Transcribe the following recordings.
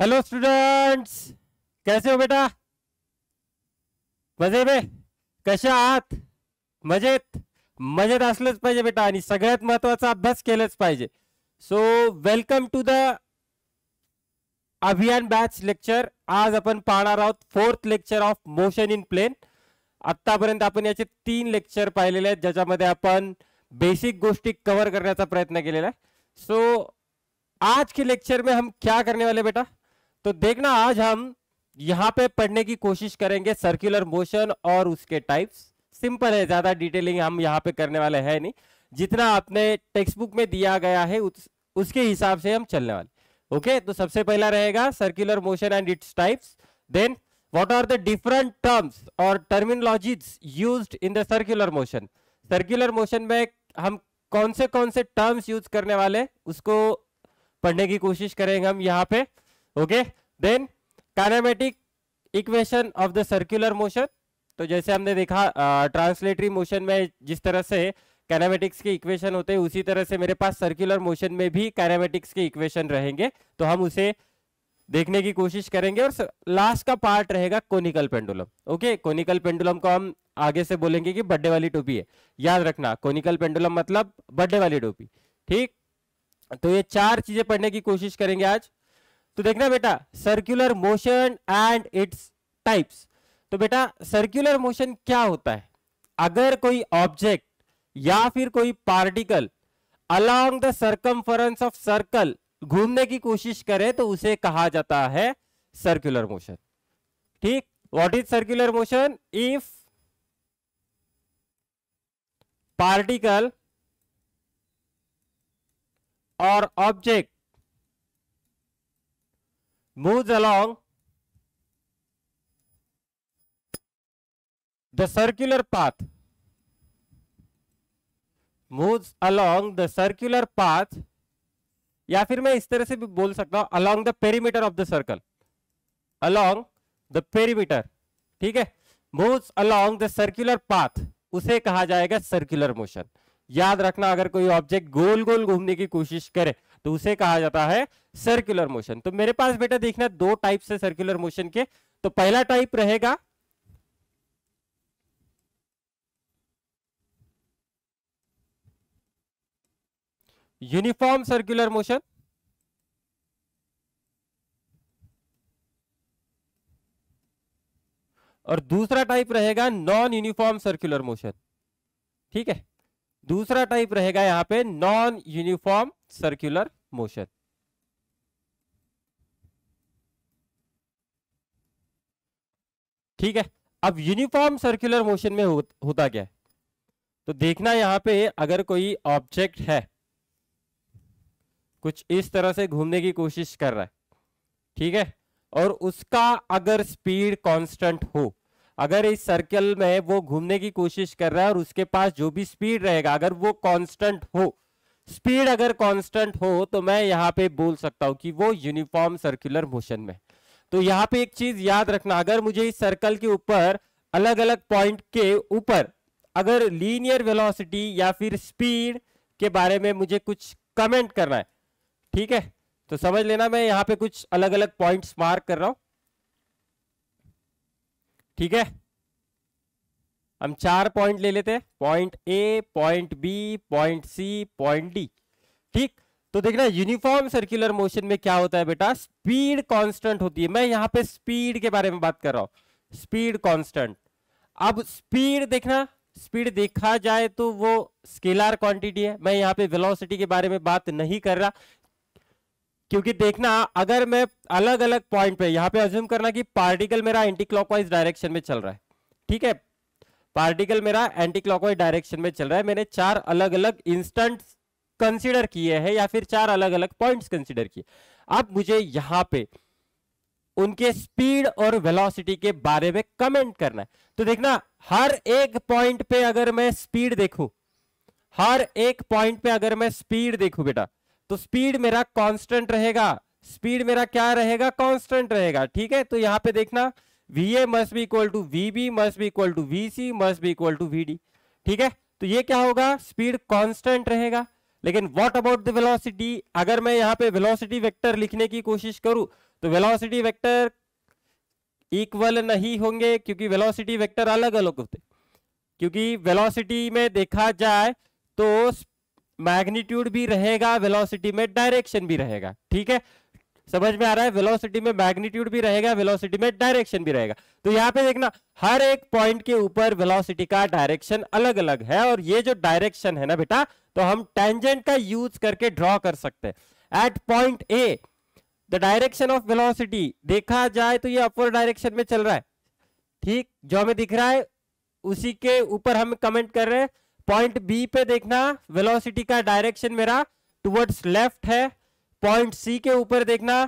Hello students कैसे हो बेटा मजे में कशा आहात मजेत मजेत असलंच पाहिजे बेटा आणि सगळ्यात महत्वाचा अभ्यास केलाच पाहिजे so welcome to the Abhiyan batch lecture आज आपण पाहणार आहोत fourth lecture of motion in plane आतापर्यंत आपण याचे तीन लेक्चर पाहिलेले आहेत ज्याच्यामध्ये आपण बेसिक गोष्टी कव्हर करण्याचा प्रयत्न केलेला आहे सो आज के लेक्चर में हम क्या करने वाले बेटा तो देखना आज हम यहां पे पढ़ने की कोशिश करेंगे सर्कुलर मोशन और उसके टाइप्स सिंपल है ज्यादा डिटेलिंग हम यहाँ पे करने वाले है नहीं जितना आपने टेक्स्ट बुक में दिया गया है उस, उसके हिसाब से हम चलने वाले ओके तो सबसे पहला रहेगा circular motion and its types then what are the different terms और terminologies use in the circular motion circular motion में हम कौन से कौन से टर्म्स यूज करने वाले उसको पढ़ने की कोशिश करेंगे हम यहाँ पे okay okay? Then kinematic equation of the circular motion तो जैसे हमने देखा ट्रांसलेटरी मोशन में जिस तरह से कैनामेटिक्स के इक्वेशन होते हैं उसी तरह से मेरे पास सर्क्युलर मोशन में भी कैनामेटिक्स के इक्वेशन रहेंगे तो हम उसे देखने की कोशिश करेंगे और लास्ट का पार्ट रहेगा conical pendulum okay conical pendulum को हम आगे से बोलेंगे कि बर्थडे वाली टोपी है याद रखना कोनिकल पेंडुलम मतलब बर्थडे वाली टोपी ठीक तो ये चार चीजें पढ़ने की कोशिश करेंगे आज तो देखना बेटा circular motion and its types तो बेटा सर्कुलर मोशन क्या होता है अगर कोई ऑब्जेक्ट या फिर कोई particle along the circumference of circle घूमने की कोशिश करे तो उसे कहा जाता है सर्कुलर मोशन ठीक what is circular motion if particle और object moves along the circular path moves along the circular path या फिर मैं इस तरह से भी बोल सकता हूं along the perimeter of the circle along the perimeter ठीक है moves along the circular path उसे कहा जाएगा circular motion याद रखना अगर कोई ऑब्जेक्ट गोल गोल घूमने की कोशिश करे तो उसे कहा जाता है सर्कुलर मोशन तो मेरे पास बेटा देखना दो टाइप्स है सर्कुलर मोशन के तो पहला टाइप रहेगा यूनिफॉर्म सर्कुलर मोशन और दूसरा टाइप रहेगा नॉन यूनिफॉर्म सर्कुलर मोशन ठीक है दूसरा टाइप रहेगा यहां पे नॉन यूनिफॉर्म सर्क्युलर मोशन ठीक है अब यूनिफॉर्म सर्क्युलर मोशन में हो, होता क्या है तो देखना यहां पे अगर कोई ऑब्जेक्ट है कुछ इस तरह से घूमने की कोशिश कर रहा है ठीक है और उसका अगर स्पीड कांस्टेंट हो अगर इस सर्कल में वो घूमने की कोशिश कर रहा है और उसके पास जो भी स्पीड रहेगा अगर वो कांस्टेंट हो स्पीड अगर कांस्टेंट हो तो मैं यहाँ पे बोल सकता हूँ कि वो यूनिफॉर्म सर्कुलर मोशन में तो यहाँ पे एक चीज याद रखना अगर मुझे इस सर्कल के ऊपर अलग अलग पॉइंट के ऊपर अगर लीनियर वेलोसिटी या फिर स्पीड के बारे में मुझे कुछ कमेंट करना है ठीक है तो समझ लेना मैं यहाँ पे कुछ अलग अलग पॉइंट्स मार्क कर रहा हूँ ठीक है हम चार पॉइंट ले लेते हैं point A point B point C point D ठीक तो देखना यूनिफॉर्म सर्कुलर मोशन में क्या होता है बेटा स्पीड कांस्टेंट होती है मैं यहां पे स्पीड के बारे में बात कर रहा हूं स्पीड कांस्टेंट अब स्पीड देखना स्पीड देखा जाए तो वो स्केलर क्वांटिटी है मैं यहां पे वेलोसिटी के बारे में बात नहीं कर रहा क्योंकि देखना अगर मैं अलग अलग पॉइंट पे यहां पे अज्यूम करना कि पार्टिकल मेरा एंटी क्लॉकवाइज डायरेक्शन में चल रहा है ठीक है पार्टिकल मेरा एंटी क्लॉकवाइज डायरेक्शन में चल रहा है मैंने चार अलग अलग इंस्टेंट कंसिडर किए हैं या फिर चार अलग अलग पॉइंट कंसिडर किए अब मुझे यहां पर उनके स्पीड और वेलोसिटी के बारे में कमेंट करना है तो देखना हर एक पॉइंट पे अगर मैं स्पीड देखूं हर एक पॉइंट पे अगर मैं स्पीड देखूं बेटा तो स्पीड मेरा कांस्टेंट रहेगा स्पीड मेरा क्या रहेगा कांस्टेंट रहेगा ठीक है तो यहां पे देखना वी ए मस्ट भी equal to V B must भी equal to V C must भी इक्वल टू वी डी ठीक है तो ये क्या होगा स्पीड कांस्टेंट रहेगा लेकिन व्हाट अबाउट द वेलोसिटी अगर मैं यहां पे वेलोसिटी वेक्टर लिखने की कोशिश करूं तो वेलोसिटी वेक्टर इक्वल नहीं होंगे क्योंकि वेलोसिटी वेक्टर अलग अलग होते क्योंकि वेलोसिटी में देखा जाए तो मैग्नीट्यूड भी रहेगा वेलोसिटी में डायरेक्शन भी रहेगा ठीक है समझ में आ रहा है वेलोसिटी में मैग्नीट्यूड भी रहेगा वेलोसिटी में डायरेक्शन भी रहेगा तो यहाँ पे देखना हर एक पॉइंट के ऊपर वेलोसिटी का डायरेक्शन अलग अलग है और ये जो डायरेक्शन है ना बेटा तो हम टेंजेंट का यूज करके ड्रॉ कर सकते हैं at point A the direction of velocity देखा जाए तो ये अपर डायरेक्शन में चल रहा है ठीक जो हमें दिख रहा है उसी के ऊपर हम कमेंट कर रहे हैं पॉइंट बी पे देखना वेलोसिटी का डायरेक्शन मेरा टुवर्ड्स लेफ्ट है पॉइंट सी के ऊपर देखना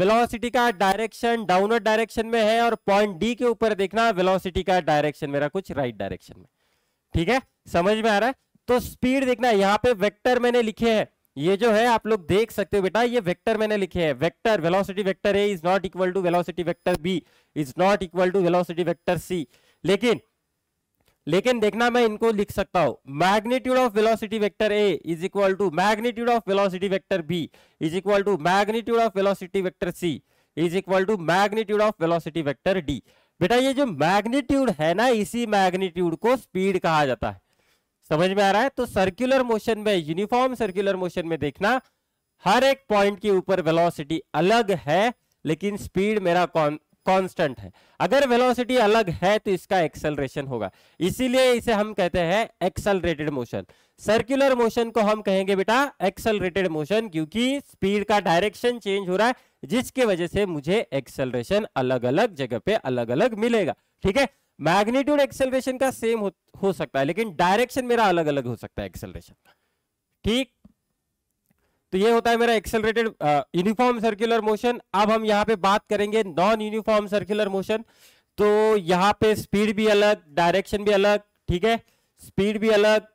वेलोसिटी का डायरेक्शन डाउनवर्ड डायरेक्शन में है और पॉइंट डी के ऊपर देखना वेलोसिटी का डायरेक्शन मेरा कुछ राइट right डायरेक्शन में ठीक है समझ में आ रहा है तो स्पीड देखना यहाँ पे वेक्टर मैंने लिखे हैं ये जो है आप लोग देख सकते हो बेटा ये वेक्टर मैंने लिखे हैं vector velocity vector A is not equal to velocity vector B is not equal to velocity vector C लेकिन लेकिन देखना मैं इनको लिख सकता हूं magnitude of velocity vector A is equal to magnitude of velocity vector B is equal to magnitude of velocity vector C is equal to magnitude of velocity vector D बेटा ये जो मैग्नीट्यूड है ना इसी मैग्नीट्यूड को speed कहा जाता है समझ में आ रहा है तो सर्क्यूलर मोशन में यूनिफॉर्म सर्क्यूलर मोशन में देखना हर एक पॉइंट के ऊपर वेलोसिटी अलग है लेकिन स्पीड मेरा कौन कांस्टेंट है अगर वेलोसिटी अलग है तो इसका एक्सेलरेशन होगा इसीलिए इसे हम कहते हैं एक्सेलरेटेड मोशन सर्कुलर मोशन को हम कहेंगे बेटा एक्सेलरेटेड मोशन क्योंकि स्पीड का डायरेक्शन चेंज हो रहा है जिसके वजह से मुझे एक्सेलरेशन अलग अलग जगह पे अलग अलग मिलेगा ठीक है मैग्नीट्यूड एक्सेलरेशन का सेम हो, हो सकता है लेकिन डायरेक्शन मेरा अलग अलग हो सकता है एक्सेलरेशन ठीक तो ये होता है मेरा एक्सेलरेटेड यूनिफॉर्म सर्कुलर मोशन अब हम यहाँ पे बात करेंगे नॉन यूनिफॉर्म सर्कुलर मोशन तो यहाँ पे स्पीड भी अलग डायरेक्शन भी अलग ठीक है स्पीड भी अलग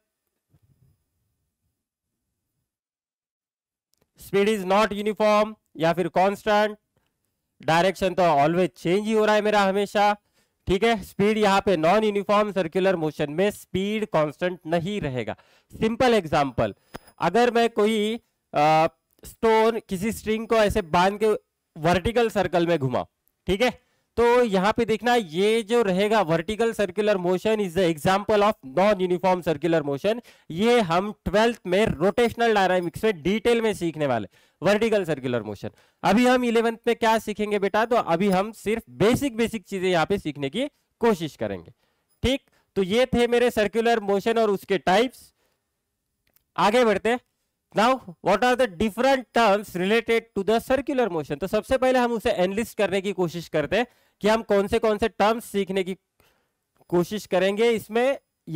स्पीड इज नॉट यूनिफॉर्म या फिर कांस्टेंट डायरेक्शन तो ऑलवेज चेंज ही हो रहा है मेरा हमेशा ठीक है स्पीड यहाँ पे नॉन यूनिफॉर्म सर्कुलर मोशन में स्पीड कॉन्स्टेंट नहीं रहेगा सिंपल एग्जाम्पल अगर मैं कोई स्टोन किसी स्ट्रिंग को ऐसे बांध के वर्टिकल सर्कल में घुमा ठीक है तो यहाँ पे देखना ये जो रहेगा vertical circular motion is the example of non uniform circular motion ये हम ट्वेल्थ में रोटेशनल डायनामिक्स में डिटेल में सीखने वाले वर्टिकल सर्कुलर मोशन अभी हम इलेवेंथ में क्या सीखेंगे बेटा तो अभी हम सिर्फ बेसिक बेसिक चीजें यहाँ पे सीखने की कोशिश करेंगे ठीक तो ये थे मेरे सर्कुलर मोशन और उसके टाइप्स आगे बढ़ते now what are the different terms related to the circular motion तो सबसे पहले हम उसे एनलिस्ट करने की कोशिश करते हैं कि हम कौन से कौन से टर्म्स सीखने की कोशिश करेंगे इसमें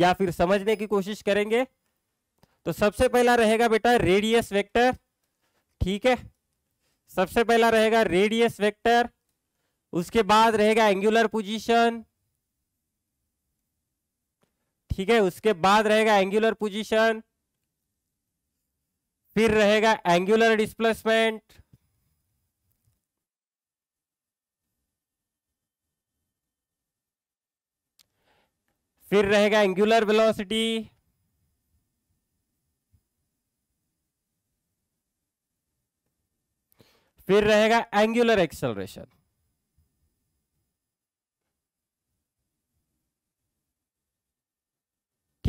या फिर समझने की कोशिश करेंगे तो सबसे पहला रहेगा बेटा रेडियस वेक्टर ठीक है सबसे पहला रहेगा रेडियस वेक्टर उसके बाद रहेगा एंगुलर पोजीशन ठीक है उसके बाद रहेगा एंगुलर पोजीशन फिर रहेगा एंगुलर डिस्प्लेसमेंट फिर रहेगा एंगुलर वेलोसिटी फिर रहेगा एंगुलर एक्सेलरेशन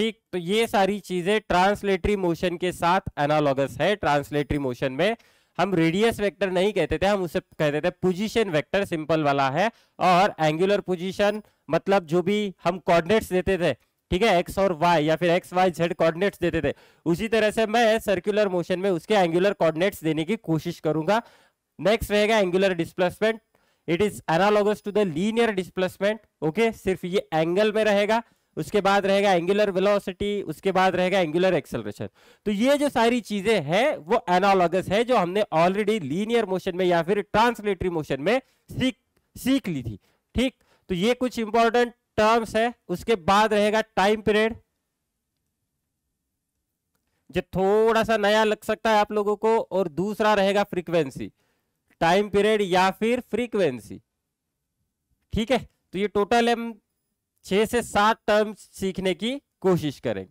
ठीक तो ये सारी चीजें ट्रांसलेटरी मोशन के साथ एनालॉगस है ट्रांसलेटरी मोशन में हम रेडियस वेक्टर नहीं कहते थे हम उसे कहते थे पोजीशन वेक्टर सिंपल वाला है और एंगुलर पोजीशन मतलब जो भी हम कोऑर्डिनेट्स देते थे ठीक है एक्स और वाई या फिर एक्स वाई जेड कोऑर्डिनेट्स देते थे उसी तरह से मैं सर्कुलर मोशन में उसके एंगुलर कोऑर्डिनेट्स देने की कोशिश करूंगा नेक्स्ट रहेगा angular displacement it is analogous to the linear displacement okay सिर्फ ये एंगल में रहेगा उसके बाद रहेगा एंगुलर वेलोसिटी उसके बाद रहेगा एंगुलर एक्सेलरेशन तो ये जो सारी चीजें हैं वो एनालॉगस है जो हमने ऑलरेडी लीनियर मोशन में या फिर ट्रांसलेटरी मोशन में सीख सीख ली थी ठीक तो ये कुछ इंपॉर्टेंट टर्म्स है उसके बाद रहेगा टाइम पीरियड जो थोड़ा सा नया लग सकता है आप लोगों को और दूसरा रहेगा फ्रीक्वेंसी टाइम पीरियड या फिर फ्रीक्वेंसी ठीक है तो ये टोटल हम छह से सात टर्म सीखने की कोशिश करें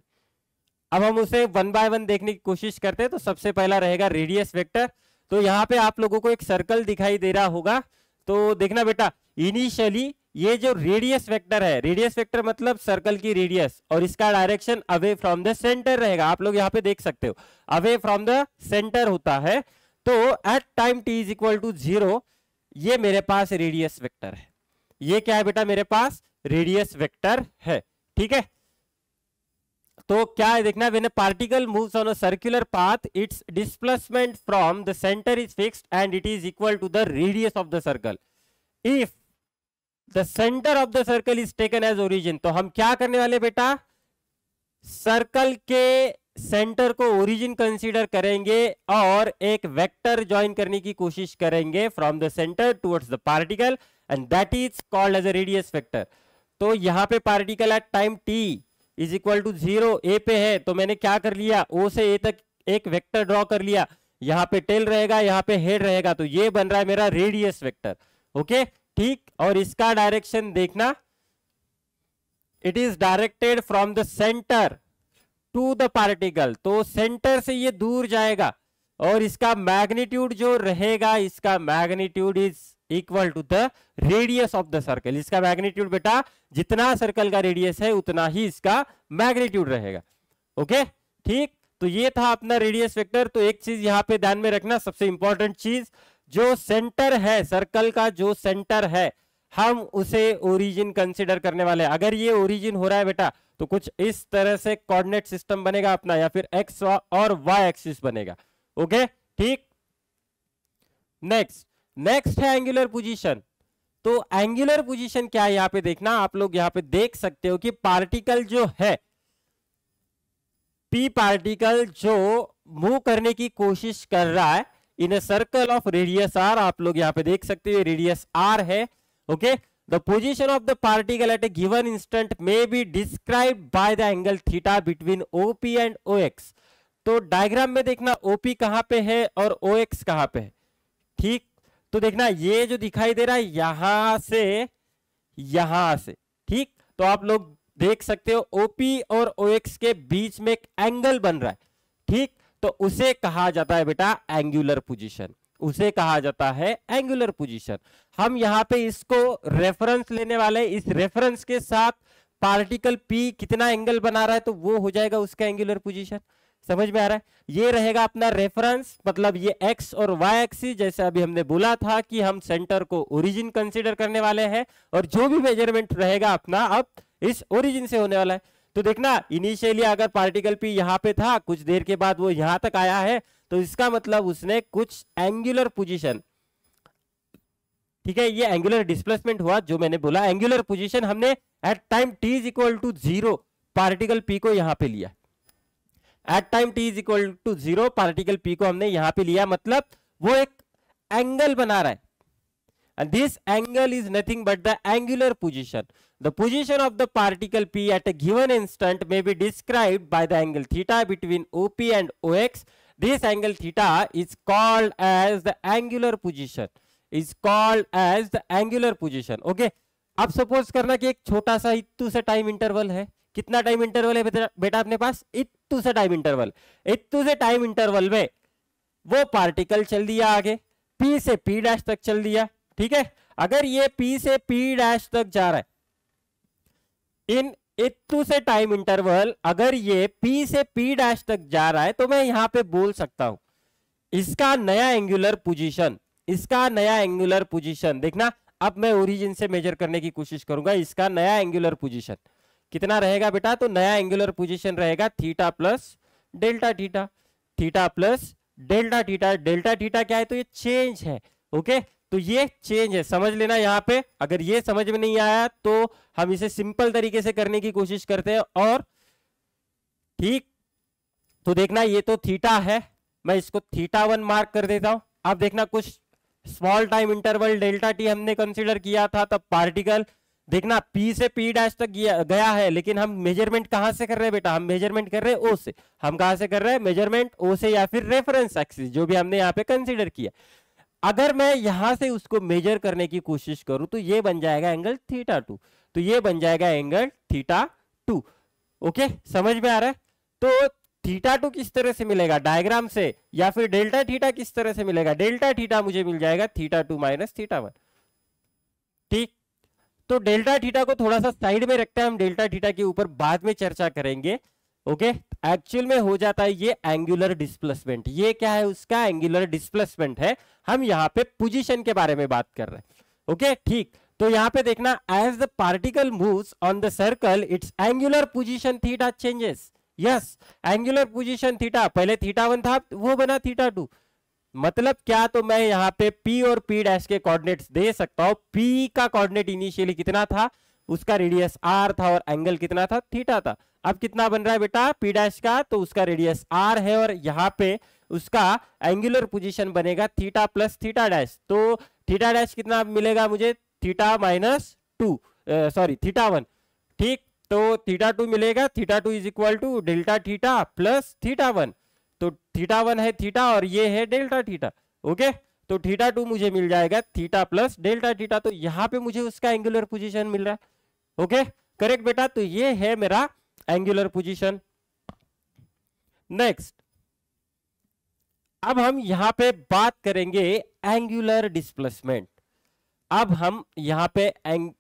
अब हम उसे वन बाय वन देखने की कोशिश करते हैं तो सबसे पहला रहेगा रेडियस वेक्टर तो यहाँ पे आप लोगों को एक सर्कल दिखाई दे रहा होगा तो देखना बेटा इनिशियली ये जो रेडियस वेक्टर है रेडियस वेक्टर मतलब सर्कल की रेडियस और इसका direction away from the centre रहेगा आप लोग यहाँ पे देख सकते हो अवे फ्रॉम द सेंटर होता है तो at time T is equal to zero मेरे पास रेडियस वेक्टर है ये क्या है बेटा मेरे पास रेडियस वेक्टर है ठीक है तो क्या है देखना when particle moves on a circular path its displacement from the centre is fixed and it is equal to the radius of the circle if the centre of the circle is taken as origin तो हम क्या करने वाले बेटा circle के centre को origin consider करेंगे और एक वेक्टर ज्वाइन करने की कोशिश करेंगे from the centre towards the particle and that is called as a radius vector तो यहां पे particle at time T is equal to zero A पे है तो मैंने क्या कर लिया ओ से ए तक एक वेक्टर ड्रॉ कर लिया यहाँ पे टेल रहेगा यहाँ पे हेड रहेगा तो ये बन रहा है मेरा रेडियस वेक्टर ओके ठीक और इसका डायरेक्शन देखना it is directed from the centre to the particle तो सेंटर से ये दूर जाएगा और इसका मैग्नीट्यूड जो रहेगा इसका magnitude is equal to the radius of the circle इसका मैग्नीट्यूड बेटा जितना सर्कल का रेडियस है उतना ही इसका मैग्नीट्यूड रहेगा ओके ठीक तो ये था अपना रेडियस वेक्टर तो एक चीज यहाँ पे ध्यान में रखना सबसे इंपॉर्टेंट चीज जो सेंटर है सर्कल का जो सेंटर है हम उसे ओरिजिन कंसिडर करने वाले हैं अगर ये ओरिजिन हो रहा है बेटा तो कुछ इस तरह से कोऑर्डिनेट सिस्टम बनेगा अपना या फिर एक्स और वाई एक्सिस बनेगा ओके ठीक नेक्स्ट नेक्स्ट है एंगुलर पोजिशन तो एंगुलर पोजिशन क्या है यहां पे देखना आप लोग यहां पे देख सकते हो कि पार्टिकल जो है पी पार्टिकल जो मूव करने की कोशिश कर रहा है in a circle of radius r आप लोग यहां पे देख सकते हो रेडियस आर है okay the position of the particle at a given instant may be describe by the angle theta between OP and O X तो डायग्राम में देखना ओपी कहां पे है और ओ एक्स कहां पे है ठीक तो देखना ये जो दिखाई दे रहा है यहां से यहां से ठीक तो आप लोग देख सकते हो ओपी और ओ के बीच में एक एंगल बन रहा है ठीक तो उसे कहा जाता है बेटा एंगुलर पोजीशन उसे कहा जाता है एंगुलर पोजीशन हम यहां पे इसको रेफरेंस लेने वाले इस रेफरेंस के साथ पार्टिकल पी कितना एंगल बना रहा है तो वो हो जाएगा उसका एंगुलर पोजीशन समझ में आ रहा है ये रहेगा अपना रेफरेंस मतलब ये एक्स और वाई एक्सिस जैसे अभी हमने बोला था कि हम सेंटर को ओरिजिन कंसीडर करने वाले हैं और जो भी मेजरमेंट रहेगा अपना अब इस ओरिजिन से होने वाला है तो देखना इनिशियली अगर पार्टिकल पी यहाँ पे था कुछ देर के बाद वो यहां तक आया है तो इसका मतलब उसने कुछ एंगुलर पोजिशन ठीक है ये एंगुलर डिस्प्लेसमेंट हुआ जो मैंने बोला एंगुलर पोजिशन हमने at time T is equal to zero particle P को यहां पे लिया at time T is equal to zero particle P को हमने यहां पे लिया मतलब वो एक एंगल बना रहा है and this angle is nothing but the angular position the position of the particle P at a given instant may be describe by the angle theta between OP and O X this angle theta is called as the angular position is called as the angular position okay आप suppose करना कि एक छोटा सा इतू से time interval है कितना time interval है बेटा, अपने पास इतू से टाइम इंटरवल इतू से टाइम इंटरवल में वो पार्टिकल चल दिया आगे पी से पी डैश तक चल दिया ठीक है अगर ये पी से पी डैश तक जा रहा है इन इतू से टाइम इंटरवल अगर ये पी से पी डैश तक जा रहा है तो मैं यहां पे बोल सकता हूं इसका नया एंगुलर पोजीशन इसका नया एंगुलर पोजीशन देखना अब मैं ओरिजिन से मेजर करने की कोशिश करूंगा इसका नया एंगुलर पोजिशन कितना रहेगा बेटा तो नया एंगुलर पोजिशन रहेगा theta plus delta theta theta plus delta theta delta theta क्या है तो ये चेंज है ओके तो ये चेंज है समझ लेना यहाँ पे अगर ये समझ में नहीं आया तो हम इसे सिंपल तरीके से करने की कोशिश करते हैं और ठीक तो देखना ये तो थीटा है मैं इसको थीटा वन मार्क कर देता हूं आप देखना कुछ small time interval delta t हमने कंसिडर किया था तब पार्टिकल देखना P से P डैश तक गया है लेकिन हम मेजरमेंट कहाँ से कर रहे हैं बेटा हम मेजरमेंट कर रहे हैं O से हम कहा से कर रहे हैं मेजरमेंट O से या फिर रेफरेंस एक्सिस जो भी हमने यहाँ पे कंसिडर किया अगर मैं यहां से उसको मेजर करने की कोशिश करूं तो ये बन जाएगा एंगल थीटा टू तो ये बन जाएगा एंगल थीटा टू ओके समझ में आ रहा है तो थीटा टू किस तरह से मिलेगा डायग्राम से या फिर डेल्टा थीटा किस तरह से मिलेगा डेल्टा थीटा मुझे मिल जाएगा theta two minus theta one ठीक तो डेल्टा थीटा को थोड़ा सा साइड में रखते हैं हम डेल्टा थीटा के ऊपर बाद में चर्चा करेंगे ओके एक्चुअल में हो जाता है ये एंगुलर डिस्प्लेसमेंट ये क्या है उसका एंगुलर डिस्प्लेसमेंट है हम यहाँ पे पोजिशन के बारे में बात कर रहे हैं ओके ठीक तो यहाँ पे देखना as the particle move on the circle its angular position theta changes yes angular position theta पहले थीटा वन था वो बना थीटा टू मतलब क्या तो मैं यहां पे P और P डैश के कोऑर्डिनेट्स दे सकता हूं P का कोऑर्डिनेट इनिशियली कितना था उसका रेडियस R था और एंगल कितना था थीटा था अब कितना बन रहा है बेटा P डैश का तो उसका रेडियस R है और यहाँ पे उसका एंगुलर पोजीशन बनेगा थीटा प्लस थीटा डैश तो थीटा डैश कितना मिलेगा मुझे theta minus two sorry theta one ठीक तो थीटा टू मिलेगा theta two is equal to delta theta plus theta one तो थीटा वन है थीटा और ये है डेल्टा थीटा ओके तो थीटा टू मुझे मिल जाएगा थीटा प्लस डेल्टा थीटा तो यहाँ पे मुझे उसका एंगुलर पोजीशन मिल रहा है ओके करेक्ट बेटा तो ये है मेरा एंगुलर पोजीशन नेक्स्ट अब हम यहां पे बात करेंगे एंगुलर डिस्प्लेसमेंट अब हम यहां पे एंग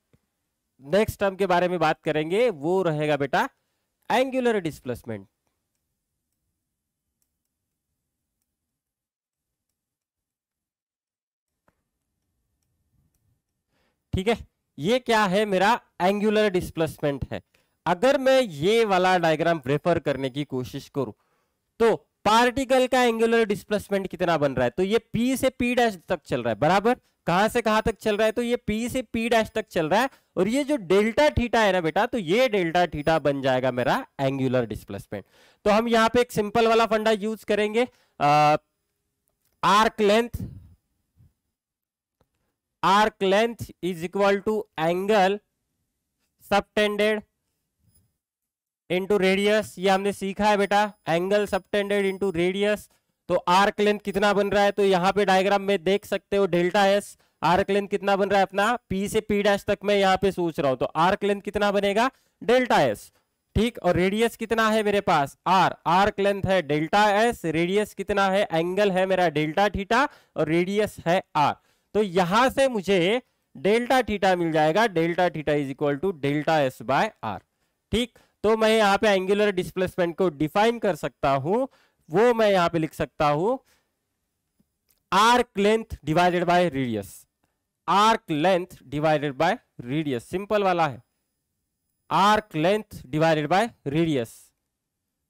नेक्स्ट टर्म के बारे में बात करेंगे वो रहेगा बेटा एंगुलर डिस्प्लेसमेंट ठीक है ये क्या है मेरा एंगुलर डिस्प्लेसमेंट है अगर मैं ये वाला डायग्राम रेफर करने की कोशिश करूं तो पार्टिकल का एंगुलर डिस्प्लेसमेंट कितना बन रहा है तो ये P से P डैश तक चल रहा है बराबर कहां से कहां तक चल रहा है तो ये पी से P डैश तक चल रहा है और ये जो डेल्टा थीटा है ना बेटा तो ये डेल्टा थीटा बन जाएगा मेरा एंगुलर डिस्प्लेसमेंट तो हम यहां पे एक सिंपल वाला फंडा यूज करेंगे uh, arc length arc length is equal to angle subtended into radius ये हमने सीखा है बेटा एंगल सबटेंडेड इंटू रेडियस तो आर्क लेंथ कितना बन रहा है तो यहाँ पे डायग्राम में देख सकते हो डेल्टा एस आर्क लेंथ कितना बन रहा है अपना पी से पी डैश तक मैं यहाँ पे सोच रहा हूँ तो आर्क लेंथ कितना बनेगा डेल्टा एस ठीक और रेडियस कितना है मेरे पास आर आर्क लेंथ है डेल्टा एस रेडियस कितना है एंगल है मेरा डेल्टा थीटा और रेडियस है आर तो यहां से मुझे डेल्टा थीटा मिल जाएगा delta theta is equal to delta s by r ठीक तो मैं यहां पे एंगुलर डिस्प्लेसमेंट को डिफाइन कर सकता हूं वो मैं यहां पे लिख सकता हूं arc length divided by radius arc length divided by radius simple वाला है arc length divided by radius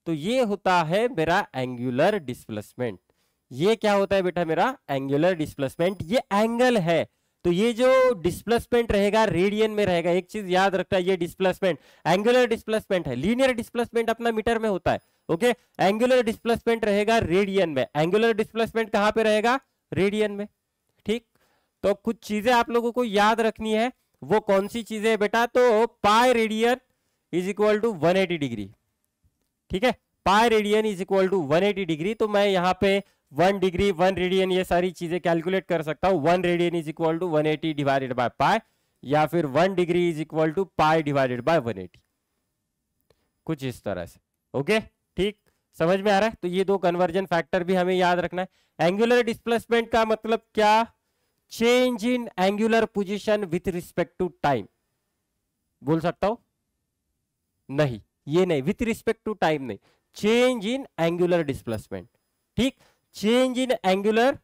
तो ये होता है मेरा एंगुलर डिस्प्लेसमेंट ये क्या होता है बेटा मेरा एंगुलर डिस्प्लेसमेंट ये एंगल है तो ये जो डिस्प्लेसमेंट रहेगा रेडियन में रहेगा एक चीज याद रखता है ये डिस्प्लेसमेंट एंगुलर डिस्प्लेसमेंट है लीनियर डिस्प्लेसमेंट अपना मीटर में होता है ओके एंगुलर डिस्प्लेसमेंट रहेगा रेडियन में एंगुलर डिस्प्लेसमेंट कहां पे रहेगा रेडियन में ठीक तो कुछ चीजें आप लोगों को याद रखनी है वो कौन सी चीजें बेटा तो pi radian is equal to one degree ठीक है pi radian is equal to one degree तो मैं यहाँ पे वन डिग्री वन रेडियन ये सारी चीजें कैलकुलेट कर सकता हूं one radian is equal to one eighty divided by pi या फिर one degree is equal to pi divided by one eighty कुछ इस तरह से ओके ठीक समझ में आ रहा है तो ये दो कन्वर्जन फैक्टर भी हमें याद रखना है एंगुलर डिस्प्लेसमेंट का मतलब क्या change in angular position with respect to time बोल सकता हूं नहीं ये नहीं विथ रिस्पेक्ट टू टाइम नहीं चेंज इन एंगुलर डिस्प्लेसमेंट ठीक change in angular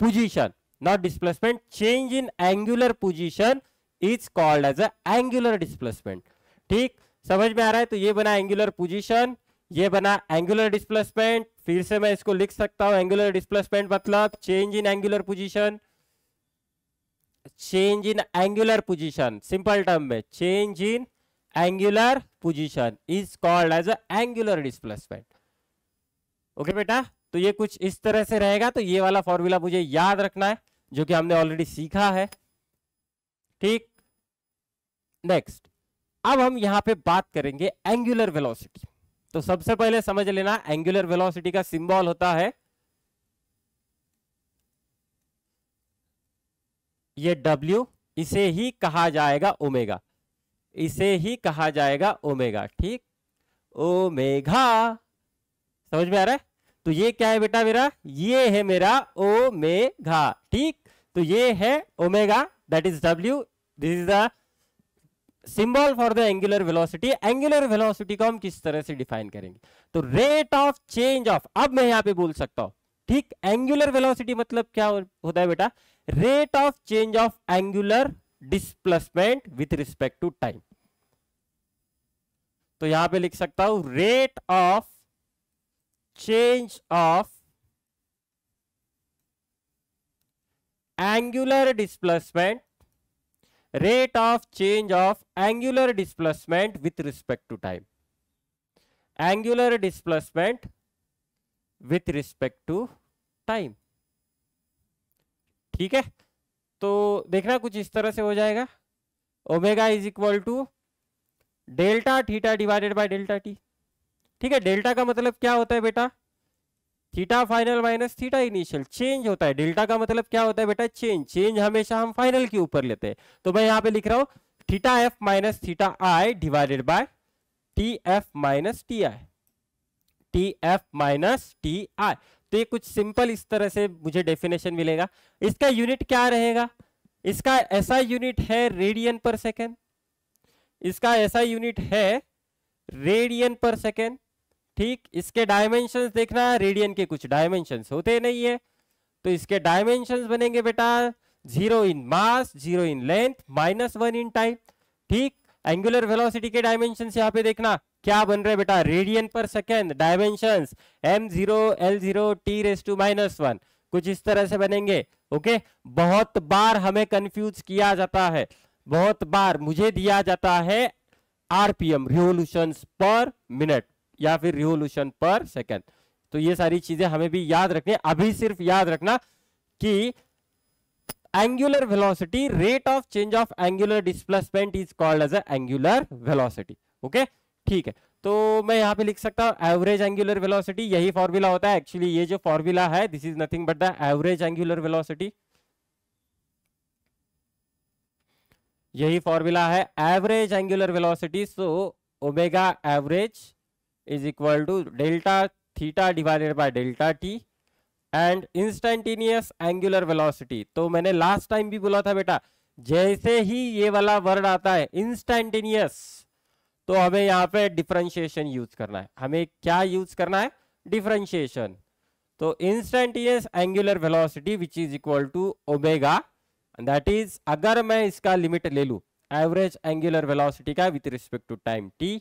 position not displacement change in angular position is called as angular displacement ठीक समझ में आ रहा है तो ये बना एंगुलर पोजिशन ये बना एंगुलर डिस्प्लेसमेंट फिर से मैं इसको लिख सकता हूं एंगुलर डिस्प्लेसमेंट मतलब change in angular position change in angular position simple term में change in angular position is called as angular displacement okay बेटा तो ये कुछ इस तरह से रहेगा तो ये वाला फॉर्मूला मुझे याद रखना है जो कि हमने ऑलरेडी सीखा है ठीक नेक्स्ट अब हम यहां पे बात करेंगे एंगुलर वेलोसिटी तो सबसे पहले समझ लेना एंगुलर वेलोसिटी का सिंबल होता है ये W इसे ही कहा जाएगा ओमेगा इसे ही कहा जाएगा ओमेगा ठीक ओमेगा समझ में आ रहा है तो ये क्या है बेटा मेरा ये है मेरा ओमेगा ठीक तो ये है omega that is W this is the symbol for the angular velocity angular velocity को हम किस तरह से डिफाइन करेंगे तो रेट ऑफ चेंज ऑफ अब मैं यहां पे बोल सकता हूं ठीक एंगुलर वेलोसिटी मतलब क्या होता है बेटा rate of change of angular displacement with respect to time तो यहां पे लिख सकता हूं rate of change of angular displacement rate of change of angular displacement with respect to time angular displacement with respect to time ठीक है तो देखना कुछ इस तरह से हो जाएगा omega is equal to delta theta divided by delta t ठीक है डेल्टा का मतलब क्या होता है बेटा theta final minus theta initial change होता है डेल्टा का मतलब क्या होता है बेटा चेंज चेंज हमेशा हम फाइनल के ऊपर लेते हैं तो मैं यहाँ पे लिख रहा हूँ theta f minus theta i divided by t f minus t i t f minus t i तो ये कुछ सिंपल इस तरह से मुझे डेफिनेशन मिलेगा इसका यूनिट क्या रहेगा इसका ऐसा यूनिट है रेडियन पर सेकेंड इसका ऐसा यूनिट है रेडियन पर सेकेंड ठीक इसके डायमेंशन देखना है रेडियन के कुछ डायमेंशन होते नहीं है तो इसके डायमेंशन बनेंगे बेटा zero in mass zero in length minus one in time ठीक एंगुलर वेलोसिटी के डायमेंशन यहाँ पे देखना क्या बन रहे बेटा रेडियन पर second dimension M zero L zero T raise to minus one कुछ इस तरह से बनेंगे ओके बहुत बार हमें कंफ्यूज किया जाता है बहुत बार मुझे दिया जाता है आरपीएम रिवोल्यूशन पर मिनट या फिर रिवोल्यूशन पर सेकेंड तो ये सारी चीजें हमें भी याद रखनी है अभी सिर्फ याद रखना कि angular velocity rate of change of angular displacement is called as angular velocity okay ठीक है तो मैं यहां पे लिख सकता हूं एवरेज एंगुलर वेलोसिटी यही फॉर्मूला होता है एक्चुअली ये जो फॉर्मूला है this is nothing but the average angular velocity यही फॉर्मूला है average angular velocity so omega average is equal to delta theta divided by delta t and instantaneous angular velocity तो मैंने last time भी बोला था बेटा जैसे ही ये वाला वर्ड आता है इंस्टेंटेनियस तो हमें यहाँ पे डिफ्रेंशिएशन यूज करना है हमें क्या यूज करना है डिफ्रेंशिएशन तो instantaneous angular velocity which is equal to omega that is अगर मैं इसका लिमिट ले लू एवरेज एंगुलर वेलोसिटी का with respect to time t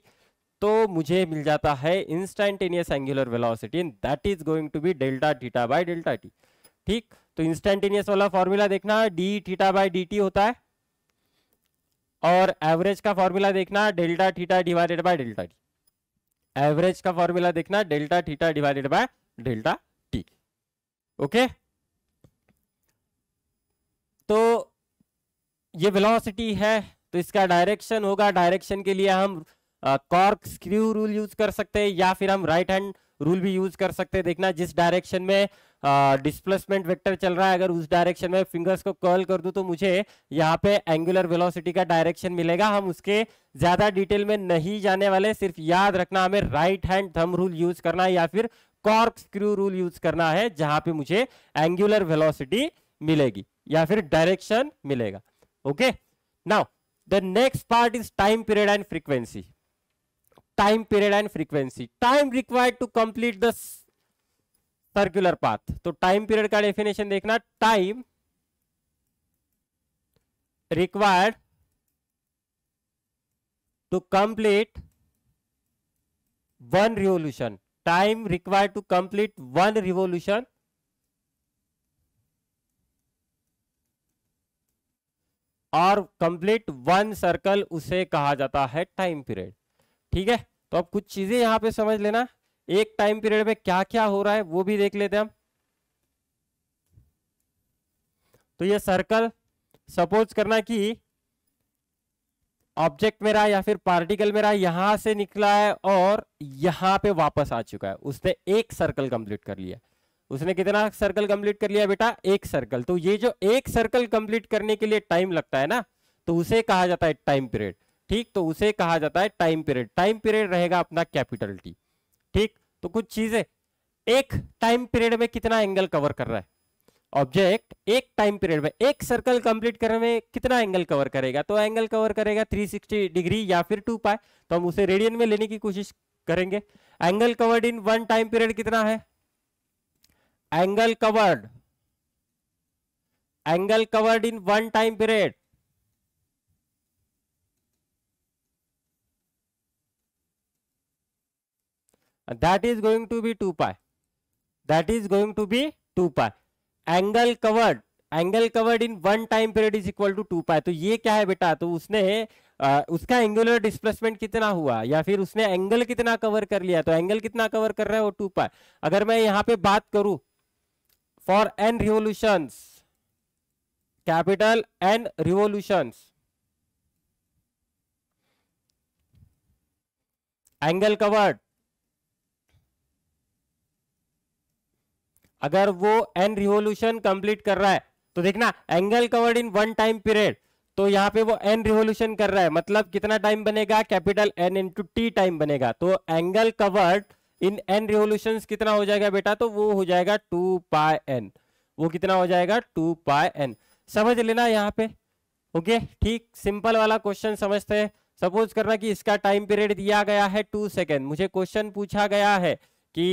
तो मुझे मिल जाता है instantaneous angular velocity and that is going to be delta theta by delta t ठीक तो इंस्टेंटेनियस वाला फॉर्मूला देखना d theta by D t होता है और एवरेज का फॉर्मूला देखना delta theta divided by delta t average का फॉर्मूला देखना delta theta divided by delta t okay तो ये वेलोसिटी है तो इसका डायरेक्शन होगा डायरेक्शन के लिए हम कॉर्क स्क्रू रूल यूज कर सकते हैं या फिर हम राइट हैंड रूल भी यूज कर सकते हैं देखना जिस डायरेक्शन में डिस्प्लेसमेंट वेक्टर चल रहा है अगर उस डायरेक्शन में फिंगर्स को कर्ल कर दूं तो मुझे यहाँ पे एंगुलर वेलोसिटी का डायरेक्शन मिलेगा हम उसके ज्यादा डिटेल में नहीं जाने वाले सिर्फ याद रखना हमें right hand thumb rule use करना है या फिर कॉर्क स्क्रू रूल यूज करना है जहां पे मुझे एंगुलर वेलोसिटी मिलेगी या फिर डायरेक्शन मिलेगा okay now the next part is time period and frequency time period and frequency time required to complete the circular path तो time period का definition देखना time required to complete one revolution time required to complete one revolution और complete one circle उसे कहा जाता है time period ठीक है तो अब कुछ चीजें यहाँ पे समझ लेना एक टाइम पीरियड में क्या क्या हो रहा है वो भी देख लेते हैं हम तो ये सर्कल सपोज करना कि ऑब्जेक्ट में रहा या फिर पार्टिकल में रहा यहां से निकला है और यहां पे वापस आ चुका है उसने एक सर्कल कंप्लीट कर लिया उसने कितना सर्कल कंप्लीट कर लिया बेटा एक सर्कल तो ये जो एक सर्कल कंप्लीट करने के लिए टाइम लगता है ना तो उसे कहा जाता है टाइम पीरियड ठीक तो उसे कहा जाता है टाइम पीरियड टाइम पीरियड रहेगा अपना कैपिटल टी ठीक तो कुछ चीजें एक टाइम पीरियड में कितना एंगल कवर कर रहा है ऑब्जेक्ट एक टाइम पीरियड में एक सर्कल कंप्लीट करने में कितना एंगल कवर करेगा तो एंगल कवर करेगा 360 डिग्री या फिर टू पाए तो हम उसे रेडियन में लेने की कोशिश करेंगे angle covered in one time period कितना है angle covered angle covered in one time period that is going to be 2 pi that is going to be 2 pi angle covered angle covered in one time period is equal to two pi तो ये क्या है बेटा तो उसने आ, उसका angular displacement कितना हुआ या फिर उसने एंगल कितना कवर कर लिया तो एंगल कितना कवर कर रहा है वो टू पाई अगर मैं यहां पे बात करूं for N revolution capital N revolution angle covered अगर वो एन रिवोल्यूशन कंप्लीट कर रहा है तो देखना angle covered in one time period तो यहाँ पे वो एन रिवोल्यूशन कर रहा है मतलब कितना टाइम बनेगा capital N into T time बनेगा तो angle covered in N revolution कितना हो जाएगा बेटा तो वो हो जाएगा टू पाए एन वो कितना हो जाएगा टू पाए एन समझ लेना यहाँ पे ओके ठीक सिंपल वाला क्वेश्चन समझते हैं सपोज करना कि इसका टाइम पीरियड दिया गया है टू सेकेंड मुझे क्वेश्चन पूछा गया है कि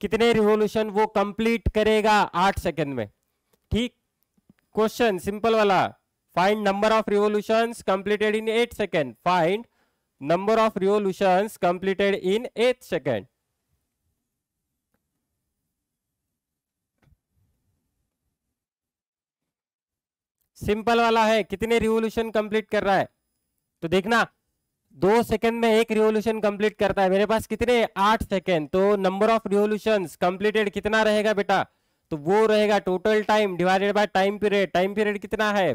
कितने रिवोल्यूशन वो कंप्लीट करेगा आठ सेकंड में ठीक क्वेश्चन सिंपल वाला find number of revolution completed in eight second find number of revolution completed in eight second simple वाला है कितने रिवोल्यूशन कंप्लीट कर रहा है तो देखना दो सेकंड में एक रिवोल्यूशन कंप्लीट करता है मेरे पास कितने आठ सेकंड तो नंबर ऑफ रिवोल्यूशन कंप्लीटेड कितना रहेगा बेटा तो वो रहेगा total time divided by time period time period कितना है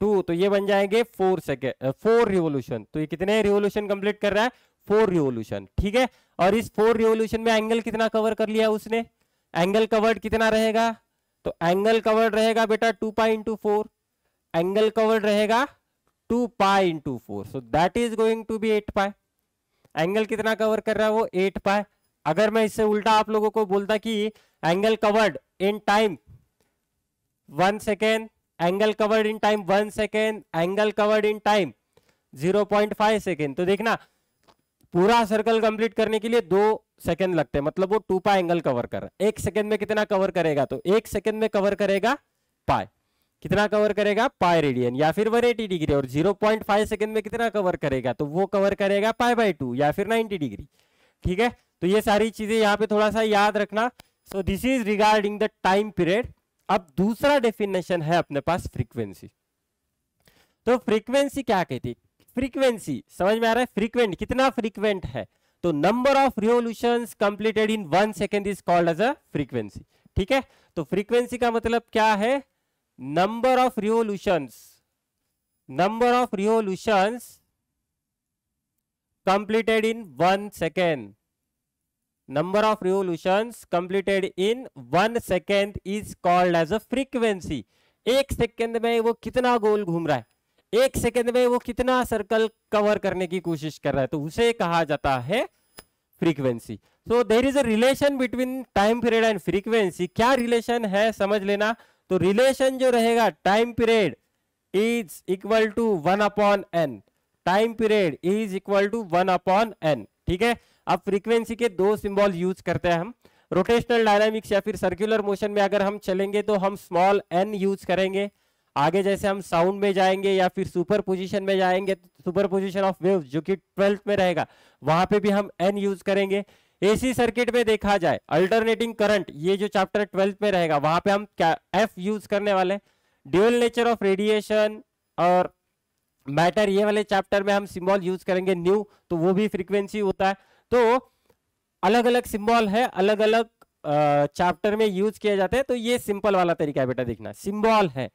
टू तो ये बन जाएंगे फोर सेकेंड फोर रिवोल्यूशन तो ये कितने रिवोल्यूशन कंप्लीट कर रहा है फोर रिवोल्यूशन ठीक है और इस फोर रिवोल्यूशन में एंगल कितना कवर कर लिया उसने एंगल कवर्ड कितना रहेगा तो एंगल कवर्ड रहेगा बेटा two point two four angle covered रहेगा two pi into four so that is going to be eight pi angle कितना कवर कर रहा है वो एट पाई अगर मैं इससे उल्टा आप लोगों को बोलता कि angle covered in time one second angle covered in time one second angle covered in time zero point five second तो देखना पूरा सर्कल कंप्लीट करने के लिए दो सेकेंड लगते हैं मतलब वो टू पाई एंगल कवर कर रहा है एक सेकेंड में कितना कवर करेगा तो एक सेकेंड में कवर करेगा पाई कितना कवर करेगा पाई रेडियन या फिर 180 डिग्री और 0.5 सेकंड में कितना कवर करेगा तो वो कवर करेगा पाई बाई टू या फिर 90 डिग्री ठीक है तो ये सारी चीजें यहाँ पे थोड़ा सा याद रखना so this is regarding the time period अब दूसरा डेफिनेशन है अपने पास फ्रीक्वेंसी तो फ्रीक्वेंसी क्या कहती है फ्रीक्वेंसी समझ में आ रहा है फ्रीक्वेंट कितना फ्रीक्वेंट है तो number of revolution completed in one second is called as a frequency ठीक है तो फ्रीक्वेंसी का मतलब क्या है number of revolutions number of revolutions completed in 1 second number of revolutions completed in 1 second is called as a frequency एक second में वो कितना गोल घूम रहा है एक सेकेंड में वो कितना सर्कल कवर करने की कोशिश कर रहा है तो उसे कहा जाता है frequency so there is a relation between time period and frequency क्या रिलेशन है समझ लेना तो रिलेशन जो रहेगा time period is equal to one upon N time period is equal to one upon N ठीक है अब फ्रीक्वेंसी के दो सिंबल यूज करते हैं हम रोटेशनल डायनामिक्स या फिर सर्कुलर मोशन में अगर हम चलेंगे तो हम स्मॉल एन यूज करेंगे आगे जैसे हम साउंड में जाएंगे या फिर सुपर पोजिशन में जाएंगे सुपर पोजिशन ऑफ वेव जो कि ट्वेल्थ में रहेगा वहां पे भी हम एन यूज करेंगे एसी सर्किट में देखा जाए अल्टरनेटिंग करंट ये जो चैप्टर ट्वेल्थ में रहेगा वहां पे हम क्या एफ यूज करने वाले ड्यूअल नेचर ऑफ रेडिएशन और मैटर ये वाले चैप्टर में हम सिंबल यूज करेंगे न्यू तो वो भी फ्रीक्वेंसी होता है तो अलग अलग सिंबल है अलग अलग चैप्टर में यूज किए जाते हैं तो ये सिंपल वाला तरीका है बेटा देखना सिंबल है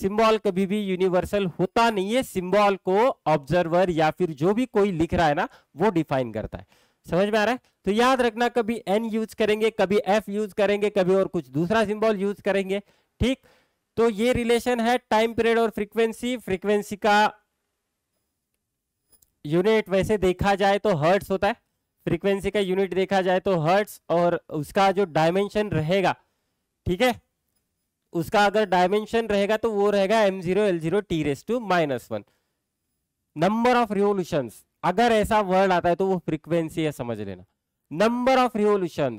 सिंबल कभी भी यूनिवर्सल होता नहीं है सिंबल को ऑब्जर्वर या फिर जो भी कोई लिख रहा है ना वो डिफाइन करता है समझ में आ रहा है तो याद रखना कभी एन यूज करेंगे कभी एफ यूज करेंगे कभी और कुछ दूसरा सिंबल यूज करेंगे ठीक तो ये रिलेशन है टाइम पीरियड और फ्रीक्वेंसी फ्रीक्वेंसी का यूनिट वैसे देखा जाए तो हर्ट्स होता है फ्रीक्वेंसी का यूनिट देखा जाए तो हर्ट्स और उसका जो डायमेंशन रहेगा ठीक है उसका अगर डायमेंशन रहेगा तो वो रहेगा M zero L zero T raise to minus one number of revolutions अगर ऐसा वर्ड आता है तो वो फ्रीक्वेंसी है समझ लेना नंबर ऑफ रिवोल्यूशन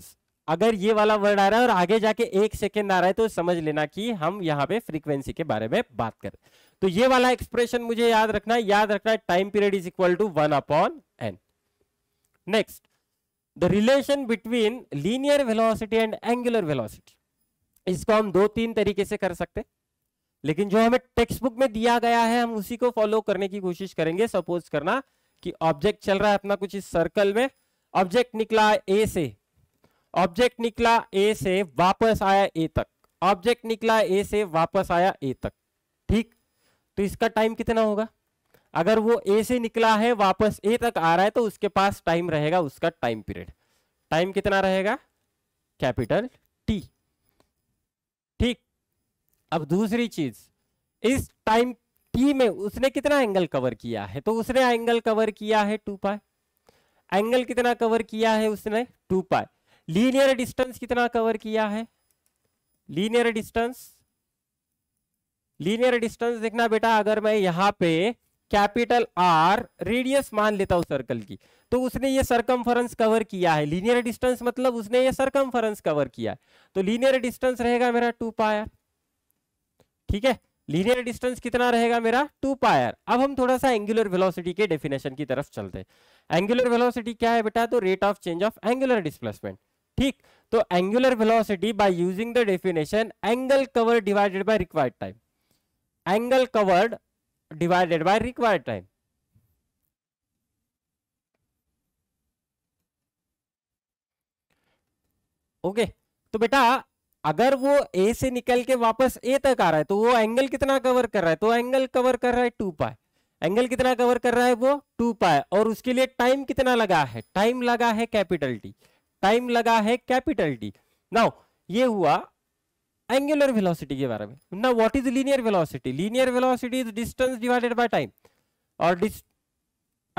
अगर ये वाला वर्ड आ रहा है और आगे जाके एक सेकेंड आ रहा है तो समझ लेना कि हम यहाँ पे फ्रीक्वेंसी के बारे में बात करें तो ये वाला एक्सप्रेशन मुझे याद रखना है याद रखना है time period is equal to one upon N next the relation between linear velocity and angular velocity इसको हम दो तीन तरीके से कर सकते लेकिन जो हमें टेक्स्ट बुक में दिया गया है हम उसी को फॉलो करने की कोशिश करेंगे सपोज करना कि ऑब्जेक्ट चल रहा है अपना कुछ इस सर्कल में ऑब्जेक्ट निकला ए से ऑब्जेक्ट निकला ए से वापस आया ए तक ऑब्जेक्ट निकला ए से वापस आया ए तक ठीक तो इसका टाइम कितना होगा अगर वो ए से निकला है वापस ए तक आ रहा है तो उसके पास टाइम रहेगा उसका टाइम पीरियड टाइम कितना रहेगा कैपिटल टी ठीक अब दूसरी चीज इस टाइम टी में उसने कितना एंगल कवर किया है तो उसने एंगल कवर किया है टू पाए एंगल कितना कवर किया है उसने टू पाए लीनियर डिस्टेंस कितना कवर किया है लीनियर डिस्टेंस लीनियर डिस्टेंस देखना बेटा अगर मैं यहां पे कैपिटल आर रेडियस मान लेता हूं सर्कल की तो उसने ये सरकम कवर किया है लीनियर डिस्टेंस मतलब उसने ये सरकम कवर किया है तो लीनियर डिस्टेंस रहेगा मेरा टू पाया ठीक है लीनियर डिस्टेंस कितना रहेगा मेरा टू पायर अब हम थोड़ा सा एंगुलर वेलोसिटी के डेफिनेशन की तरफ चलते हैं एंगुलर वेलोसिटी क्या है बेटा तो rate of change of angular displacement ठीक तो angular velocity by using the definition angle cover divided by required time angle covered divided by required time okay तो बेटा अगर वो ए से निकल के वापस ए तक आ रहा है तो वो एंगल कितना कवर कर रहा है तो एंगल कवर कर रहा है टू पाए एंगल कितना कवर कर रहा है वो टू पाए और उसके लिए टाइम कितना लगा है टाइम लगा है कैपिटल टी टाइम लगा है कैपिटल टी नाउ ये हुआ एंगुलर वेलोसिटी के बारे में ना what is linear velocity linear velocity is distance divided by time और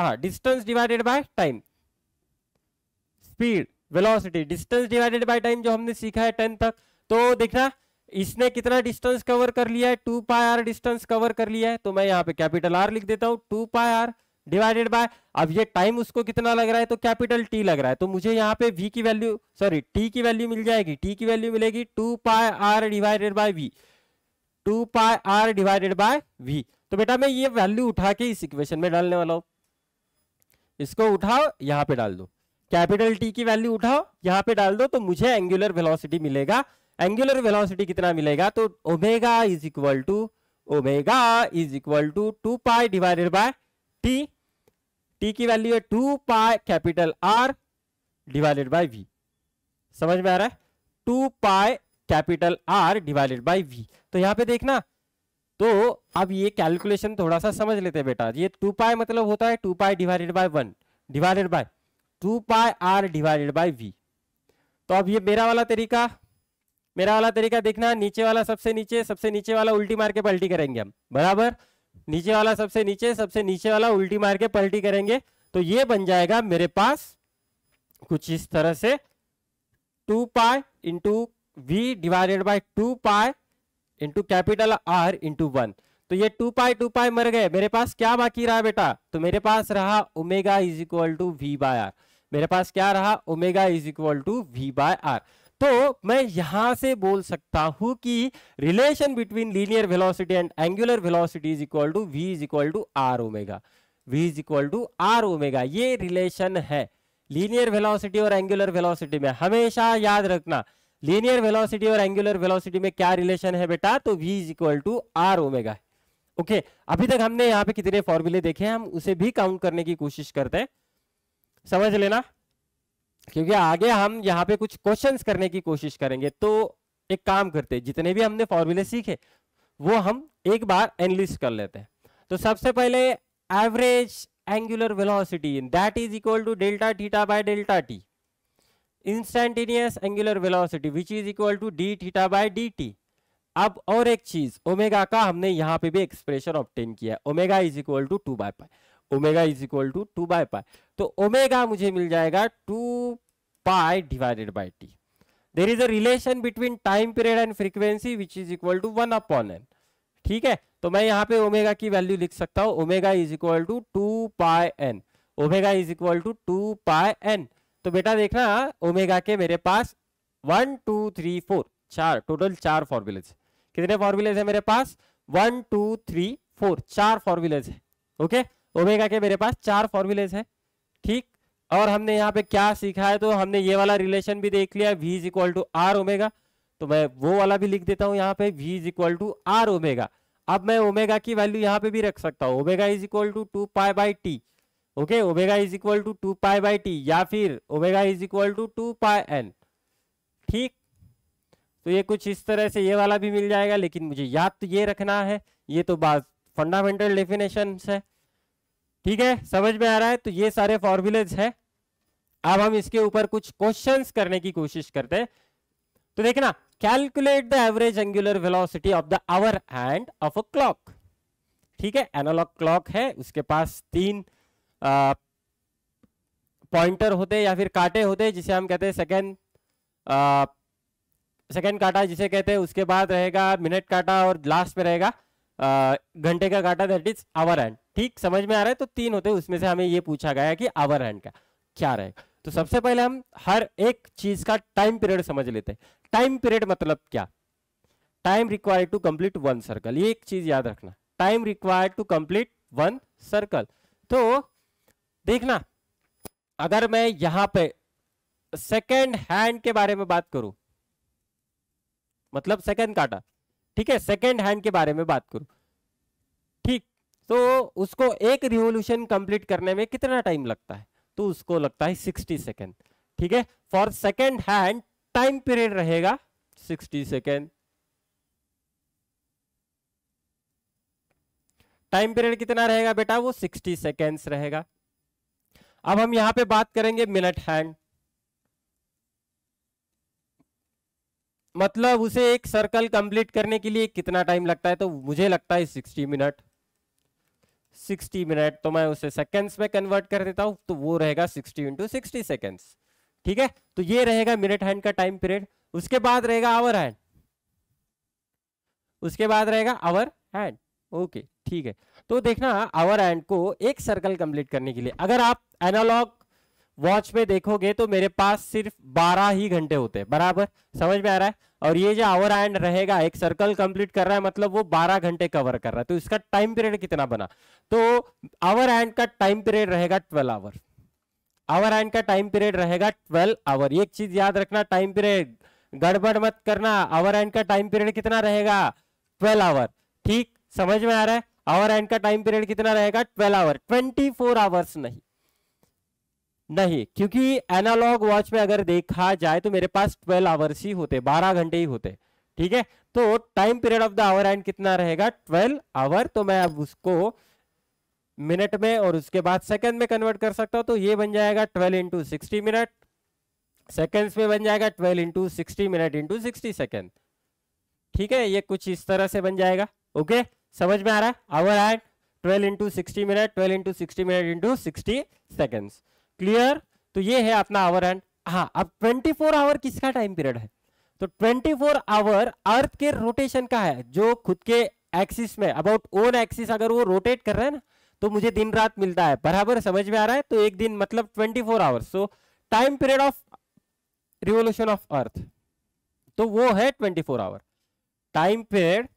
हाँ distance divided by time speed velocity distance divided by time जो हमने सीखा है टेन तक तो देखना इसने कितना डिस्टेंस कवर कर लिया है two pi R distance cover कर लिया है तो मैं यहाँ पे कैपिटल आर लिख देता हूँ two pi R divided by अब ये टाइम उसको कितना लग रहा है तो कैपिटल टी लग रहा है तो मुझे यहाँ पे वी की वैल्यू सॉरी टी की वैल्यू मिल जाएगी टी की वैल्यू मिलेगी two pi R divided by V two pi R divided by V तो बेटा मैं ये वैल्यू उठा के इस इक्वेशन में डालने वाला हूं इसको उठाओ यहां पे डाल दो कैपिटल टी की वैल्यू उठाओ यहां पे डाल दो तो मुझे एंगुलर वेलोसिटी मिलेगा एंगुलर वेलोसिटी कितना मिलेगा तो omega is equal to omega is equal to two pi divided by T T की वैल्यू है two pi capital R divided by V समझ में आ रहा है two pi capital R divided by V तो यहाँ पे देखना तो अब ये कैलकुलेशन थोड़ा सा समझ लेते हैं बेटा ये टू पाई मतलब होता है two pi divided by one divided by two pi R divided by V तो अब ये मेरा वाला तरीका मेरा वाला तरीका देखना नीचे वाला सबसे नीचे सबसे नीचे वाला उल्टी मार के पलटी करेंगे हम बराबर नीचे वाला सबसे नीचे सबसे नीचे वाला उल्टी मार के पलटी करेंगे तो ये बन जाएगा मेरे पास कुछ इस तरह से two pi into V divided by two pi into capital R into one तो ये टू पाई टू पाई मर गए मेरे पास क्या बाकी रहा बेटा तो मेरे पास रहा omega is equal to we by R मेरे पास क्या रहा omega is equal to we by R तो मैं यहां से बोल सकता हूं कि relation between linear velocity and angular velocity is equal to we is equal to are omega V is equal to are omega ये रिलेशन है लीनियर वेलोसिटी और एंगुलर वेलोसिटी में हमेशा याद रखना लीनियर वेलोसिटी और एंगुलर वेलोसिटी में क्या रिलेशन है बेटा तो V is equal to are omega okay अभी तक हमने यहाँ पे कितने फॉर्मूले देखे हैं हम उसे भी काउंट करने की कोशिश करते हैं समझ लेना क्योंकि आगे हम यहाँ पे कुछ क्वेश्चंस करने की कोशिश करेंगे तो एक काम करते हैं जितने भी हमने फॉर्मूले सीखे वो हम एक बार एनलिस्ट कर लेते हैं तो सबसे पहले average angular velocity that is equal to delta theta by delta T instantaneous angular velocity which is equal to D theta by D T अब और एक चीज ओमेगा का हमने यहाँ पे भी एक्सप्रेशन ऑप्टेन किया omega is equal to two by pi omega is equal to two by pi तो ओमेगा मुझे मिल जाएगा two pi divided by T there is a relation between time period and frequency which is equal to one upon N ठीक है तो मैं यहाँ पे ओमेगा की वैल्यू लिख सकता हूँ omega is equal to two pi N omega is equal to two pi N तो बेटा देखना ओमेगा के मेरे पास वन टू थ्री फोर चार टोटल चार फॉर्मुलेज कितने फॉर्मुलेज है मेरे पास वन टू थ्री फोर चार फॉर्मुलेज है ओके okay? ओमेगा के मेरे पास चार फॉर्मूलेज हैं ठीक और हमने यहाँ पे क्या सीखा है तो हमने ये वाला रिलेशन भी देख लिया V is equal to are omega तो मैं वो वाला भी लिख देता हूँ यहाँ पे V is equal to are omega अब मैं ओमेगा की वैल्यू यहाँ पे भी रख सकता हूँ omega is equal to two pi by T okay omega is equal to two pi by T या फिर omega is equal to two pi N ठीक तो ये कुछ इस तरह से ये वाला भी मिल जाएगा लेकिन मुझे याद तो ये रखना है ये तो बात फंडामेंटल डेफिनेशन है ठीक है समझ में आ रहा है तो ये सारे फॉर्मूलेज है अब हम इसके ऊपर कुछ क्वेश्चंस करने की कोशिश करते हैं तो देखना calculate the average angular velocity of the hour hand of a clock ठीक है एनालॉग क्लॉक है उसके पास तीन पॉइंटर होते हैं या फिर काटे होते हैं जिसे हम कहते हैं सेकेंड सेकेंड काटा जिसे कहते हैं उसके बाद रहेगा मिनट काटा और लास्ट में रहेगा घंटे का काटा दैट इज आवर हैंड ठीक समझ में आ रहा है तो तीन होते हैं उसमें से हमें ये पूछा गया है कि आवर हैंड का क्या रहेगा तो सबसे पहले हम हर एक चीज का टाइम पीरियड समझ लेते हैं टाइम पीरियड मतलब क्या time required to complete one circle ये एक चीज याद रखना time required to complete one circle तो देखना अगर मैं यहां पे सेकेंड हैंड के बारे में बात करूं मतलब सेकेंड काटा ठीक है सेकेंड हैंड के बारे में बात करूं ठीक तो उसको एक रिवोल्यूशन कंप्लीट करने में कितना टाइम लगता है तो उसको लगता है सिक्सटी सेकेंड ठीक है for second hand time period रहेगा सिक्सटी सेकेंड टाइम पीरियड कितना रहेगा बेटा वो सिक्सटी सेकेंड्स रहेगा अब हम यहां पे बात करेंगे मिनट हैंड मतलब उसे एक सर्कल कंप्लीट करने के लिए कितना टाइम लगता है तो मुझे लगता है सिक्सटी मिनट सिक्सटी मिनट तो मैं उसे सेकेंड्स में कन्वर्ट कर देता हूं तो वो रहेगा सिक्सटी इंटू सिक्सटी सेकेंड्स ठीक है तो ये रहेगा मिनट हैंड का टाइम पीरियड उसके बाद रहेगा आवर हैंड उसके बाद रहेगा आवर हैंड ओके ठीक है तो देखना आवर हैंड को एक सर्कल कंप्लीट करने के लिए अगर आप एनालॉग वॉच में देखोगे तो मेरे पास सिर्फ 12 ही घंटे होते हैं बराबर समझ में आ रहा है और ये जो आवर एंड रहेगा एक सर्कल कंप्लीट कर रहा है मतलब वो 12 घंटे कवर कर रहा है तो इसका टाइम पीरियड कितना बना तो आवर एंड का टाइम पीरियड रहेगा 12 आवर आवर एंड का टाइम पीरियड रहेगा 12 आवर एक चीज याद रखना टाइम पीरियड गड़बड़ मत करना आवर एंड का टाइम पीरियड कितना रहेगा ट्वेल्व आवर ठीक समझ में आ रहा है आवर एंड का टाइम पीरियड कितना रहेगा ट्वेल्व आवर ट्वेंटी आवर्स नहीं नहीं क्योंकि एनालॉग वॉच में अगर देखा जाए तो मेरे पास 12 आवर्स ही होते 12 घंटे ही होते ठीक है तो time period of the hour hand कितना रहेगा 12 आवर तो मैं अब उसको मिनट में और उसके बाद सेकंड में कन्वर्ट कर सकता हूं तो ये बन जाएगा 12 इंटू सिक्सटी मिनट सेकेंड्स में बन जाएगा 12 into sixty minute into sixty second ठीक है ये कुछ इस तरह से बन जाएगा ओके समझ में आ रहा है hour hand twelve into sixty minute twelve into sixty minute into sixty seconds clear तो ये है अपना आवर एंड हाँ अब 24 फोर आवर किसका टाइम पीरियड है तो 24 फोर आवर अर्थ के रोटेशन का है जो खुद के एक्सिस में अबाउट ओन एक्सिस अगर वो रोटेट कर रहे हैं ना तो मुझे दिन रात मिलता है बराबर समझ में आ रहा है तो एक दिन मतलब 24 four hour so time period of revolution of earth तो वो है 24 four hour time period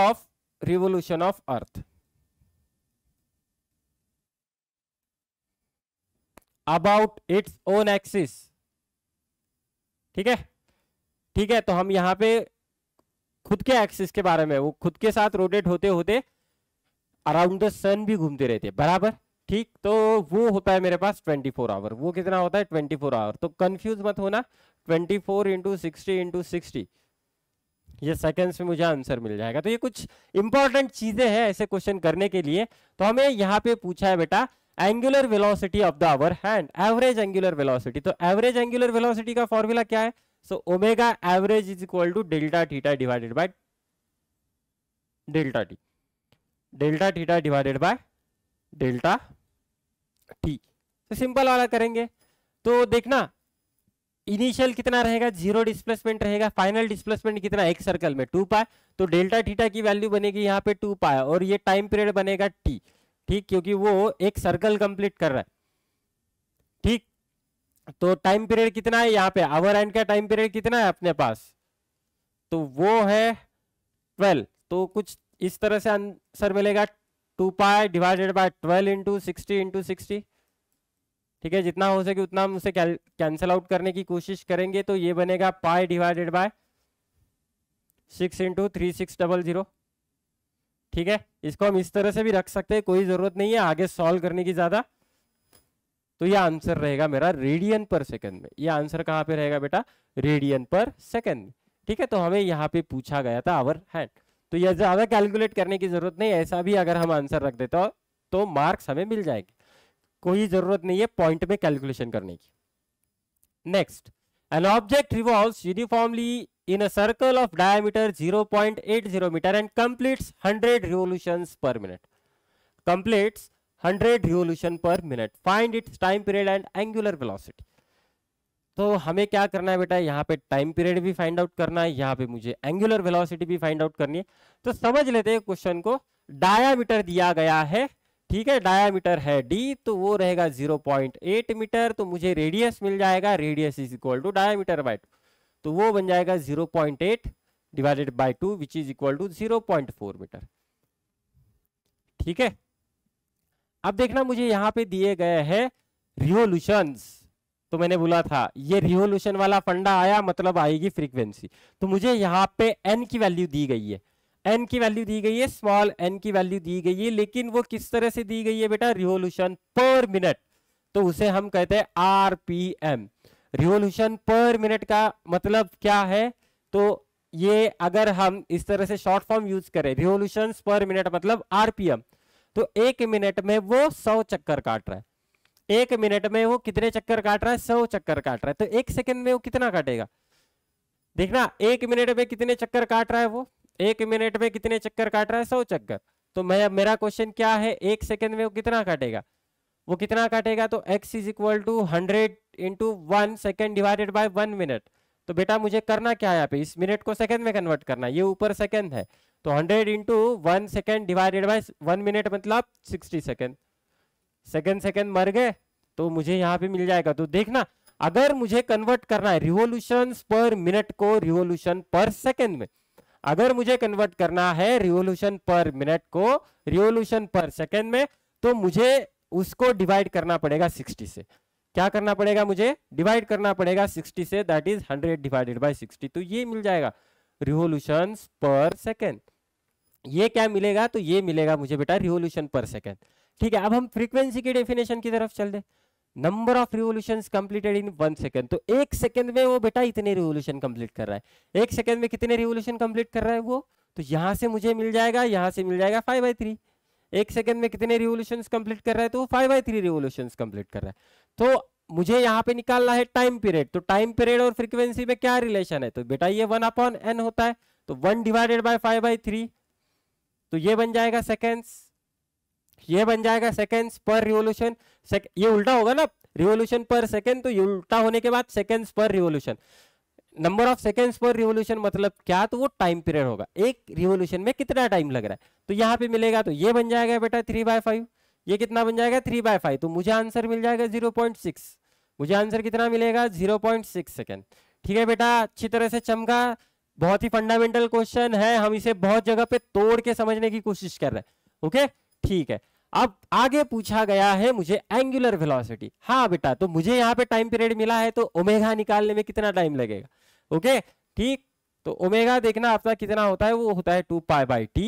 of revolution of earth about its own axis ठीक है ठीक है तो हम यहाँ पे खुद के एक्सिस के बारे में वो खुद के साथ रोटेट होते होते अराउंड द सन भी घूमते रहते हैं बराबर ठीक तो वो होता है मेरे पास 24 आवर वो कितना होता है 24 आवर तो कंफ्यूज मत होना 24 four into sixty into sixty ये सेकेंड्स में मुझे आंसर मिल जाएगा तो ये कुछ इंपॉर्टेंट चीजें हैं ऐसे क्वेश्चन करने के लिए तो हमें यहाँ पे पूछा है बेटा angular velocity of the hour hand average angular velocity तो एवरेज एंगुलर वेलोसिटी का फॉर्मूला क्या है so omega average is equal to delta theta divided by delta T delta theta divided by delta T तो simple वाला करेंगे तो देखना initial कितना रहेगा जीरो डिस्प्लेसमेंट रहेगा फाइनल डिस्प्लेसमेंट कितना एक सर्कल में टू पाए तो डेल्टा थीटा की वैल्यू बनेगी यहाँ पे टू पाए और ये टाइम पीरियड बनेगा टी ठीक क्योंकि वो एक सर्कल कंप्लीट कर रहा है ठीक तो टाइम पीरियड कितना है यहाँ पे आवर एंड का टाइम पीरियड कितना है अपने पास तो वो है ट्वेल्व तो कुछ इस तरह से आंसर मिलेगा two pi divided by twelve into sixty into sixty ठीक है जितना हो सके उतना हम उसे कैंसिल आउट करने की कोशिश करेंगे तो ये बनेगा pi divided by six into three six double zero ठीक है इसको हम इस तरह से भी रख सकते हैं कोई जरूरत नहीं है आगे सॉल्व करने की ज्यादा तो ये आंसर रहेगा मेरा रेडियन पर सेकंड में ये आंसर कहां पे रहेगा बेटा रेडियन पर सेकंड में ठीक है तो हमें यहाँ पे पूछा गया था आवर हैंड तो यह ज्यादा कैलकुलेट करने की जरूरत नहीं ऐसा भी अगर हम आंसर रख देते हो तो मार्क्स हमें मिल जाएंगे कोई जरूरत नहीं है पॉइंट में कैलकुलेशन करने की next an object revolve uniformly in a circle of diameter 0.80 meter and completes 100 revolutions per minute. Completes 100 revolution per minute. Find its time period and angular velocity. तो हमें क्या करना है बेटा यहाँ पे टाइम पीरियड भी फाइंड आउट करना है यहाँ पे मुझे एंगुलर वेलोसिटी भी फाइंड आउट करनी है तो समझ लेते हैं क्वेश्चन को डायामीटर दिया गया है ठीक है डायामीटर है डी तो वो रहेगा 0.8 मीटर तो मुझे रेडियस मिल जाएगा radius is equal to diameter by two तो वो बन जाएगा 0.8 divided by two which is equal to zero meter ठीक है अब देखना मुझे यहां पे दिए गए हैं रिवोल्यूशन तो मैंने बोला था ये रिवोल्यूशन वाला फंडा आया मतलब आएगी फ्रीक्वेंसी तो मुझे यहां पे एन की वैल्यू दी गई है एन की वैल्यू दी गई है स्मॉल एन की वैल्यू दी गई है लेकिन वो किस तरह से दी गई है बेटा रिवोल्यूशन पर मिनट तो उसे हम कहते हैं आरपीएम रिवोल्यूशन पर मिनट का मतलब क्या है तो ये अगर हम इस तरह से शॉर्ट फॉर्म यूज करें रिवोल्यूशन पर मिनट मतलब आरपीएम तो एक मिनट में वो सौ चक्कर काट रहा है एक मिनट में वो कितने चक्कर काट रहा है सौ चक्कर काट रहा है तो एक सेकंड में वो कितना काटेगा देखना एक मिनट में कितने चक्कर काट रहा है वो एक मिनट में कितने चक्कर काट रहा है सौ चक्कर तो मैं मेरा क्वेश्चन क्या है एक सेकंड में वो कितना काटेगा वो कितना काटेगा तो x is equal to hundred into one second divided by one minute तो बेटा मुझे करना क्या है यहाँ पे इस मिनट को सेकंड में कन्वर्ट करना है ये ऊपर सेकंड है तो hundred into one second divided by one minute मतलब सिक्सटी सेकेंड सेकेंड सेकेंड मर गए तो मुझे यहाँ पे मिल जाएगा तो देखना अगर मुझे कन्वर्ट करना है रिवोल्यूशन पर मिनट को रिवोल्यूशन पर सेकेंड में अगर मुझे कन्वर्ट करना है रिवोल्यूशन पर मिनट को रिवोल्यूशन पर सेकेंड में तो मुझे उसको डिवाइड करना पड़ेगा सिक्सटी से क्या करना पड़ेगा मुझे डिवाइड करना पड़ेगा 60 say that is 100 divided by 60 तो ये मिल जाएगा रिवोल्यूशन पर सेकेंड ये क्या मिलेगा तो ये मिलेगा मुझे बेटा रिवोल्यूशन पर सेकेंड ठीक है अब हम फ्रीक्वेंसी की डेफिनेशन की तरफ चल दे number of revolution completed in one second तो एक सेकेंड में वो बेटा इतने रिवोल्यूशन कंप्लीट कर रहा है एक सेकेंड में कितने रिवोल्यूशन कंप्लीट कर रहा है वो तो यहां से मुझे मिल जाएगा यहां से मिल जाएगा फाइव बाई थ्री एक सेकंड में कितने रिवोल्यूशन कंप्लीट कर रहा है तो five by three revolution complete कर रहा है तो मुझे यहाँ पे निकालना है टाइम पीरियड तो टाइम पीरियड और फ्रीक्वेंसी में क्या रिलेशन है तो बेटा ये वन अपॉन एन होता है तो one divided by five by three तो ये बन जाएगा सेकेंड्स ये बन जाएगा सेकेंड्स पर रिवोल्यूशन ये उल्टा होगा ना रिवोल्यूशन पर सेकेंड तो ये उल्टा होने के बाद seconds per revolution number of seconds per revolution मतलब क्या तो वो टाइम पीरियड होगा एक रिवोल्यूशन में कितना टाइम लग रहा है तो यहाँ पे मिलेगा तो ये बन जाएगा बेटा थ्री बाय फाइव ये कितना बन जाएगा थ्री बाय फाइव तो मुझे आंसर मिल जाएगा जीरो पॉइंट सिक्स मुझे आंसर कितना मिलेगा जीरो पॉइंट सिक्स सेकेंड ठीक है बेटा अच्छी तरह से चमका बहुत ही फंडामेंटल क्वेश्चन है हम इसे बहुत जगह पे तोड़ के समझने की कोशिश कर रहे हैं ओके ठीक है अब आगे पूछा गया है मुझे एंगुलर वेलोसिटी हाँ बेटा तो मुझे यहाँ पे टाइम पीरियड मिला है तो ओमेगा निकालने में कितना टाइम लगेगा ओके ठीक तो ओमेगा देखना आपका कितना होता है वो होता है टू पाई बाई टी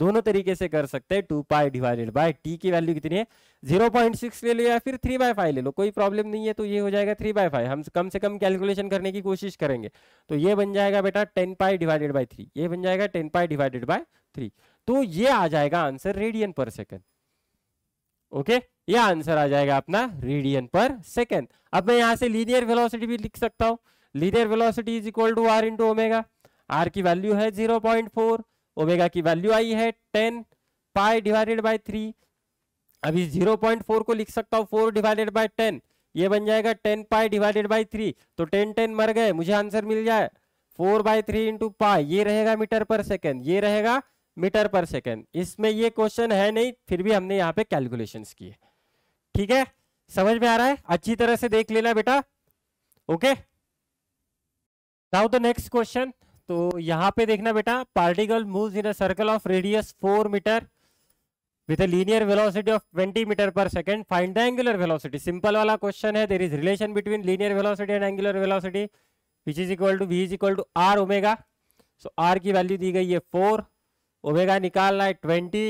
दोनों तरीके से कर सकते हैं two pi divided by t की वैल्यू कितनी है जीरो पॉइंट सिक्स ले लो या फिर थ्री बाय फाइव ले लो कोई प्रॉब्लम नहीं है तो ये हो जाएगा थ्री बाय फाइव हम कम से कम कैलकुलेशन करने की कोशिश करेंगे तो ये बन जाएगा बेटा ten pi divided by three ये बन जाएगा ten pi divided by three तो ये आ जाएगा आंसर रेडियन पर सेकेंड ओके ये आंसर आ जाएगा अपना रेडियन पर सेकेंड अब मैं यहां से लीनियर वेलोसिटी भी लिख सकता हूं linear velocity is equal to r into omega r की वैल्यू है जीरो पॉइंट फोर ओमेगा की वैल्यू आई है ten pi divided by three अभी जीरो पॉइंट फोर को लिख सकता हूँ फोर डिवाइडेड बाई टेन ये बन जाएगा ten pi divided by three तो टेन टेन मर गए मुझे आंसर मिल जाए four by three into pi ये रहेगा मीटर पर सेकेंड ये रहेगा मीटर पर सेकेंड इसमें ये क्वेश्चन है नहीं फिर भी हमने यहाँ पे कैलकुलेशन किए ठीक है समझ में आ रहा है अच्छी तरह से देख लेना बेटा okay okay? Now the next question तो यहाँ पे देखना बेटा particle moves in a circle of radius four meter with a linear velocity of twenty meter per second find the angular velocity simple वाला क्वेश्चन है there is relation between linear velocity and angular velocity which is equal to we is equal to are omega so r की value दी गई है four omega निकालना है twenty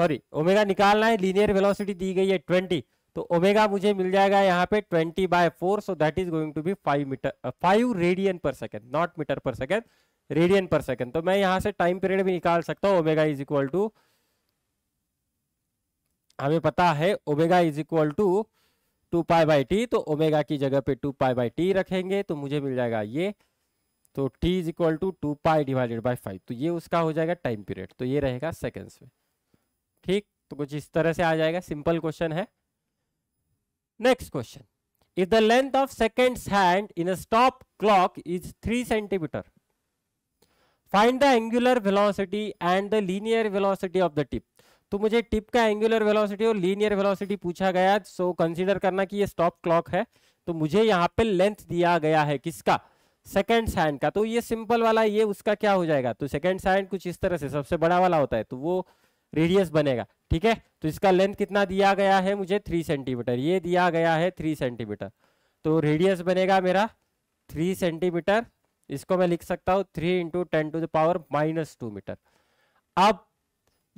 sorry omega निकालना है लीनियर वेलोसिटी दी गई है ट्वेंटी तो ओमेगा मुझे मिल जाएगा यहाँ पे twenty by four so that is going to be five meter five radian पर second not meter per second radian पर सेकेंड तो मैं यहाँ से टाइम पीरियड भी निकाल सकता हूँ ओमेगा इज इक्वल टू हमें पता है omega is equal to two pi by t तो ओमेगा की जगह पे टू पाई बाई टी रखेंगे तो मुझे मिल जाएगा ये तो t is equal to two pi divided by five तो ये उसका हो जाएगा टाइम पीरियड तो ये रहेगा सेकेंड्स में ठीक तो कुछ इस तरह से आ जाएगा सिंपल क्वेश्चन है next question if the length of second hand in a stop clock is 3 centimeter, find the angular velocity and the linear velocity of the tip. तो मुझे टिप का एंगुलर वेलोसिटी और लीनियर वेलोसिटी पूछा गया है सो so consider करना कि ये स्टॉप क्लॉक है तो मुझे यहाँ पे लेंथ दिया गया है किसका सेकेंड हैंड का तो ये सिंपल वाला ये उसका क्या हो जाएगा तो सेकेंड हैंड कुछ इस तरह से सबसे बड़ा वाला होता है तो वो रेडियस बनेगा ठीक है तो इसका लेंथ कितना दिया गया है मुझे थ्री सेंटीमीटर ये दिया गया है थ्री सेंटीमीटर तो रेडियस बनेगा मेरा थ्री सेंटीमीटर इसको मैं लिख सकता हूँ three into ten to the power minus two meter अब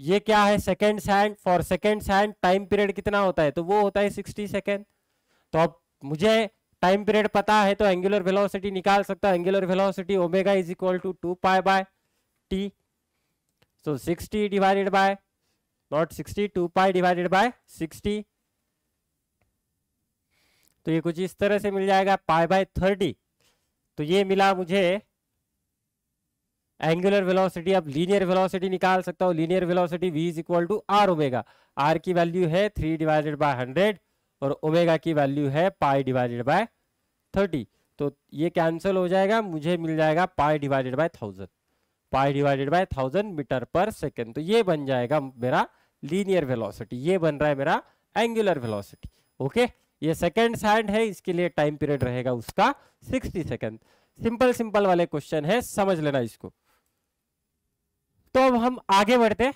ये क्या है second stands for second hand time period कितना होता है तो वो होता है सिक्सटी सेकेंड तो अब मुझे टाइम पीरियड पता है तो एंगुलर वेलोसिटी निकाल सकता है angular velocity omega is equal to two pi by t So 60 divided by not 60 2 pi divided by 60 तो ये कुछ इस तरह से मिल जाएगा पाई बाय थर्टी तो ये मिला मुझे एंगुलर वेलोसिटी अब लीनियर वेलोसिटी निकाल सकता हूँ linear velocity v is equal to are omega r की वैल्यू है थ्री डिवाइडेड बाय हंड्रेड और ओमेगा की वैल्यू है पाई डिवाइडेड बाय थर्टी तो ये कैंसिल हो जाएगा मुझे मिल जाएगा pi divided by thousand pi divided by thousand meter per second तो ये बन जाएगा मेरा लीनियर वेलोसिटी ये बन रहा है मेरा एंगुलर वेलोसिटी ओके ये सेकेंड हैंड है इसके लिए टाइम पीरियड रहेगा उसका सिक्सटी सेकेंड सिंपल सिंपल वाले क्वेश्चन है समझ लेना इसको तो अब हम आगे बढ़ते हैं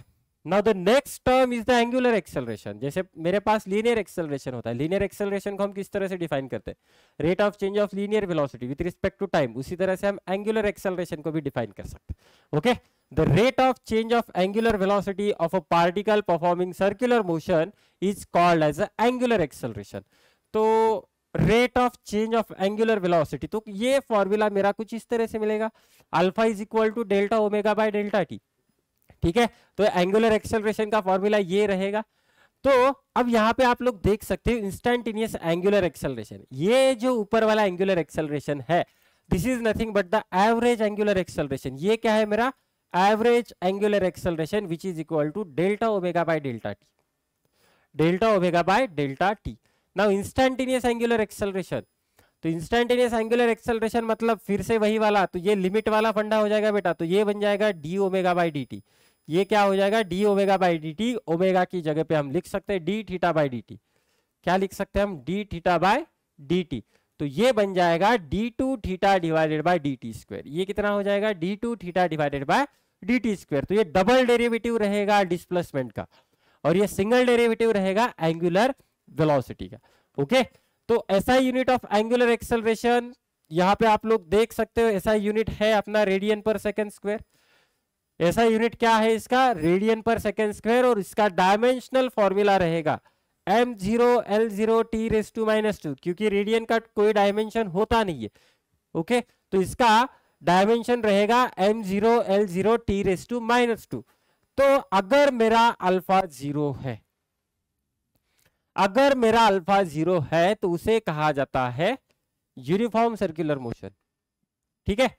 now the next term is the angular acceleration जैसे मेरे पास लीनियर एक्सेलरेशन होता है लीनियर एक्सेलरेशन को हम किस तरह से डिफाइन करते हैं rate of change of linear velocity with respect to time उसी तरह से हम एंगुलर एक्सेलरेशन को भी डिफाइन कर सकते हैं okay the rate of change of angular velocity of a particle performing circular motion is called as a angular acceleration तो rate of change of angular velocity तो ये फॉर्मूला मेरा कुछ इस तरह से मिलेगा alpha is equal to delta omega by delta t ठीक है तो एंगुलर एक्सेलरेशन का फॉर्मूला ये रहेगा तो अब यहाँ पे आप लोग देख सकते हो इंस्टेंटेनियस एंगुलर एक्सेलरेशन ये जो ऊपर वाला एंगुलर एक्सेलरेशन है this is nothing but the average angular acceleration ये क्या है मेरा average angular acceleration which is equal to delta omega by delta T delta omega by delta t now instantaneous angular acceleration तो instantaneous angular acceleration मतलब फिर से वही वाला तो ये लिमिट वाला फंडा हो जाएगा बेटा तो ये बन जाएगा d omega by D t ये क्या हो जाएगा d omega by D t omega की जगह पे हम लिख सकते हैं d theta by D t क्या लिख सकते हैं हम d theta by D t तो ये बन जाएगा d two theta divided by D t square ये कितना हो जाएगा d two theta divided by D t square तो ये डबल डेरिवेटिव रहेगा डिस्प्लेसमेंट का और ये सिंगल डेरिवेटिव रहेगा एंगुलर वेलोसिटी का ओके तो ऐसा यूनिट ऑफ एंगुलर एक्सेलरेशन यहाँ पे आप लोग देख सकते हो ऐसा यूनिट है अपना रेडियन पर सेकेंड स्क्वायर ऐसा यूनिट क्या है इसका रेडियन पर सेकेंड स्क्वायर और इसका डायमेंशनल फॉर्मूला रहेगा M zero L zero T raise to minus two क्योंकि रेडियन का कोई डायमेंशन होता नहीं है ओके तो इसका डायमेंशन रहेगा M zero L zero T raise to minus two तो अगर मेरा अल्फा जीरो है अगर मेरा अल्फा जीरो है तो उसे कहा जाता है यूनिफॉर्म सर्कुलर मोशन ठीक है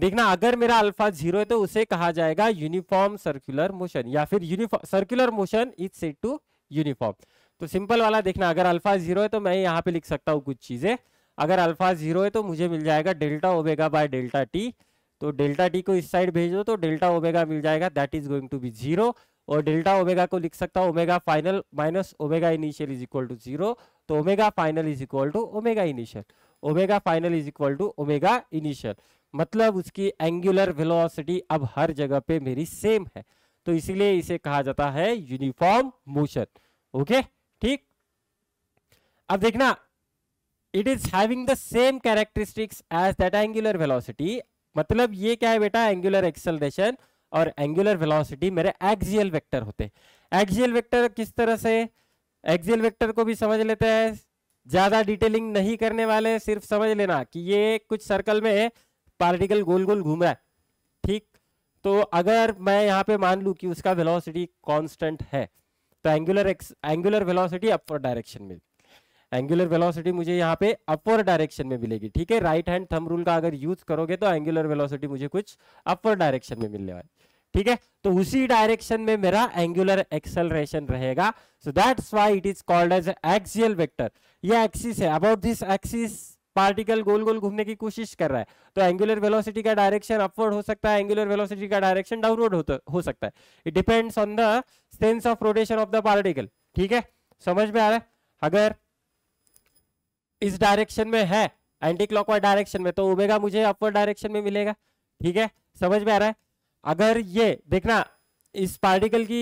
देखना अगर मेरा अल्फा जीरो है तो उसे कहा जाएगा यूनिफॉर्म सर्कुलर मोशन या फिर uniform circular motion is said to uniform तो सिंपल वाला देखना अगर अल्फा जीरो है तो मैं यहाँ पे लिख सकता हूँ कुछ चीजें अगर अल्फा जीरो है तो मुझे मिल जाएगा delta omega by delta T तो डेल्टा टी को इस साइड भेज दो तो डेल्टा ओमेगा मिल जाएगा that is going to be zero और डेल्टा ओमेगा को लिख सकता हूँ omega final minus omega initial is equal to zero तो omega final is equal to omega initial omega final is equal to omega initial मतलब उसकी angular velocity अब हर जगह पे मेरी सेम है तो इसीलिए इसे कहा जाता है यूनिफॉर्म मोशन ओके ठीक अब देखना it is having the same characteristics as that angular velocity मतलब ये क्या है बेटा एंगुलर एक्सेलरेशन और एंगुलर वेलोसिटी मेरे एक्सियल वेक्टर होते हैं एक्सियल वेक्टर किस तरह से एक्सियल वेक्टर को भी समझ लेते हैं ज्यादा डिटेलिंग नहीं करने वाले सिर्फ समझ लेना कि ये कुछ सर्कल में पार्टिकल गोल गोल घूम रहा है ठीक तो अगर मैं यहाँ पे मान लू कि उसका वेलोसिटी कांस्टेंट है तो angular angular velocity upper direction में एंगुलर वेलोसिटी मुझे यहाँ पे अपर डायरेक्शन में मिलेगी ठीक है राइट हैंड थम रूल का अगर यूज करोगे तो एंगुलर वेलोसिटी मुझे कुछ अपर डायरेक्शन में मिलने वाली ठीक है तो उसी डायरेक्शन में मेरा एंगुलर एक्सेलरेशन रहेगा so that's why it is called as axial vector ये एक्सिस है अबाउट दिस एक्सिस पार्टिकल गोल गोल घूमने की कोशिश कर रहा है तो एंगुलर वेलोसिटी का डायरेक्शन अपवर्ड हो सकता है एंगुलर वेलोसिटी का डायरेक्शन डाउनवर्ड हो सकता है it depends on the sense of rotation of the particle ठीक है समझ में आ रहा है अगर इस डायरेक्शन में है एंटी क्लॉकवाइज डायरेक्शन में तो ओमेगा मुझे अपवर्ड डायरेक्शन में मिलेगा ठीक है समझ में आ रहा है अगर ये देखना इस पार्टिकल की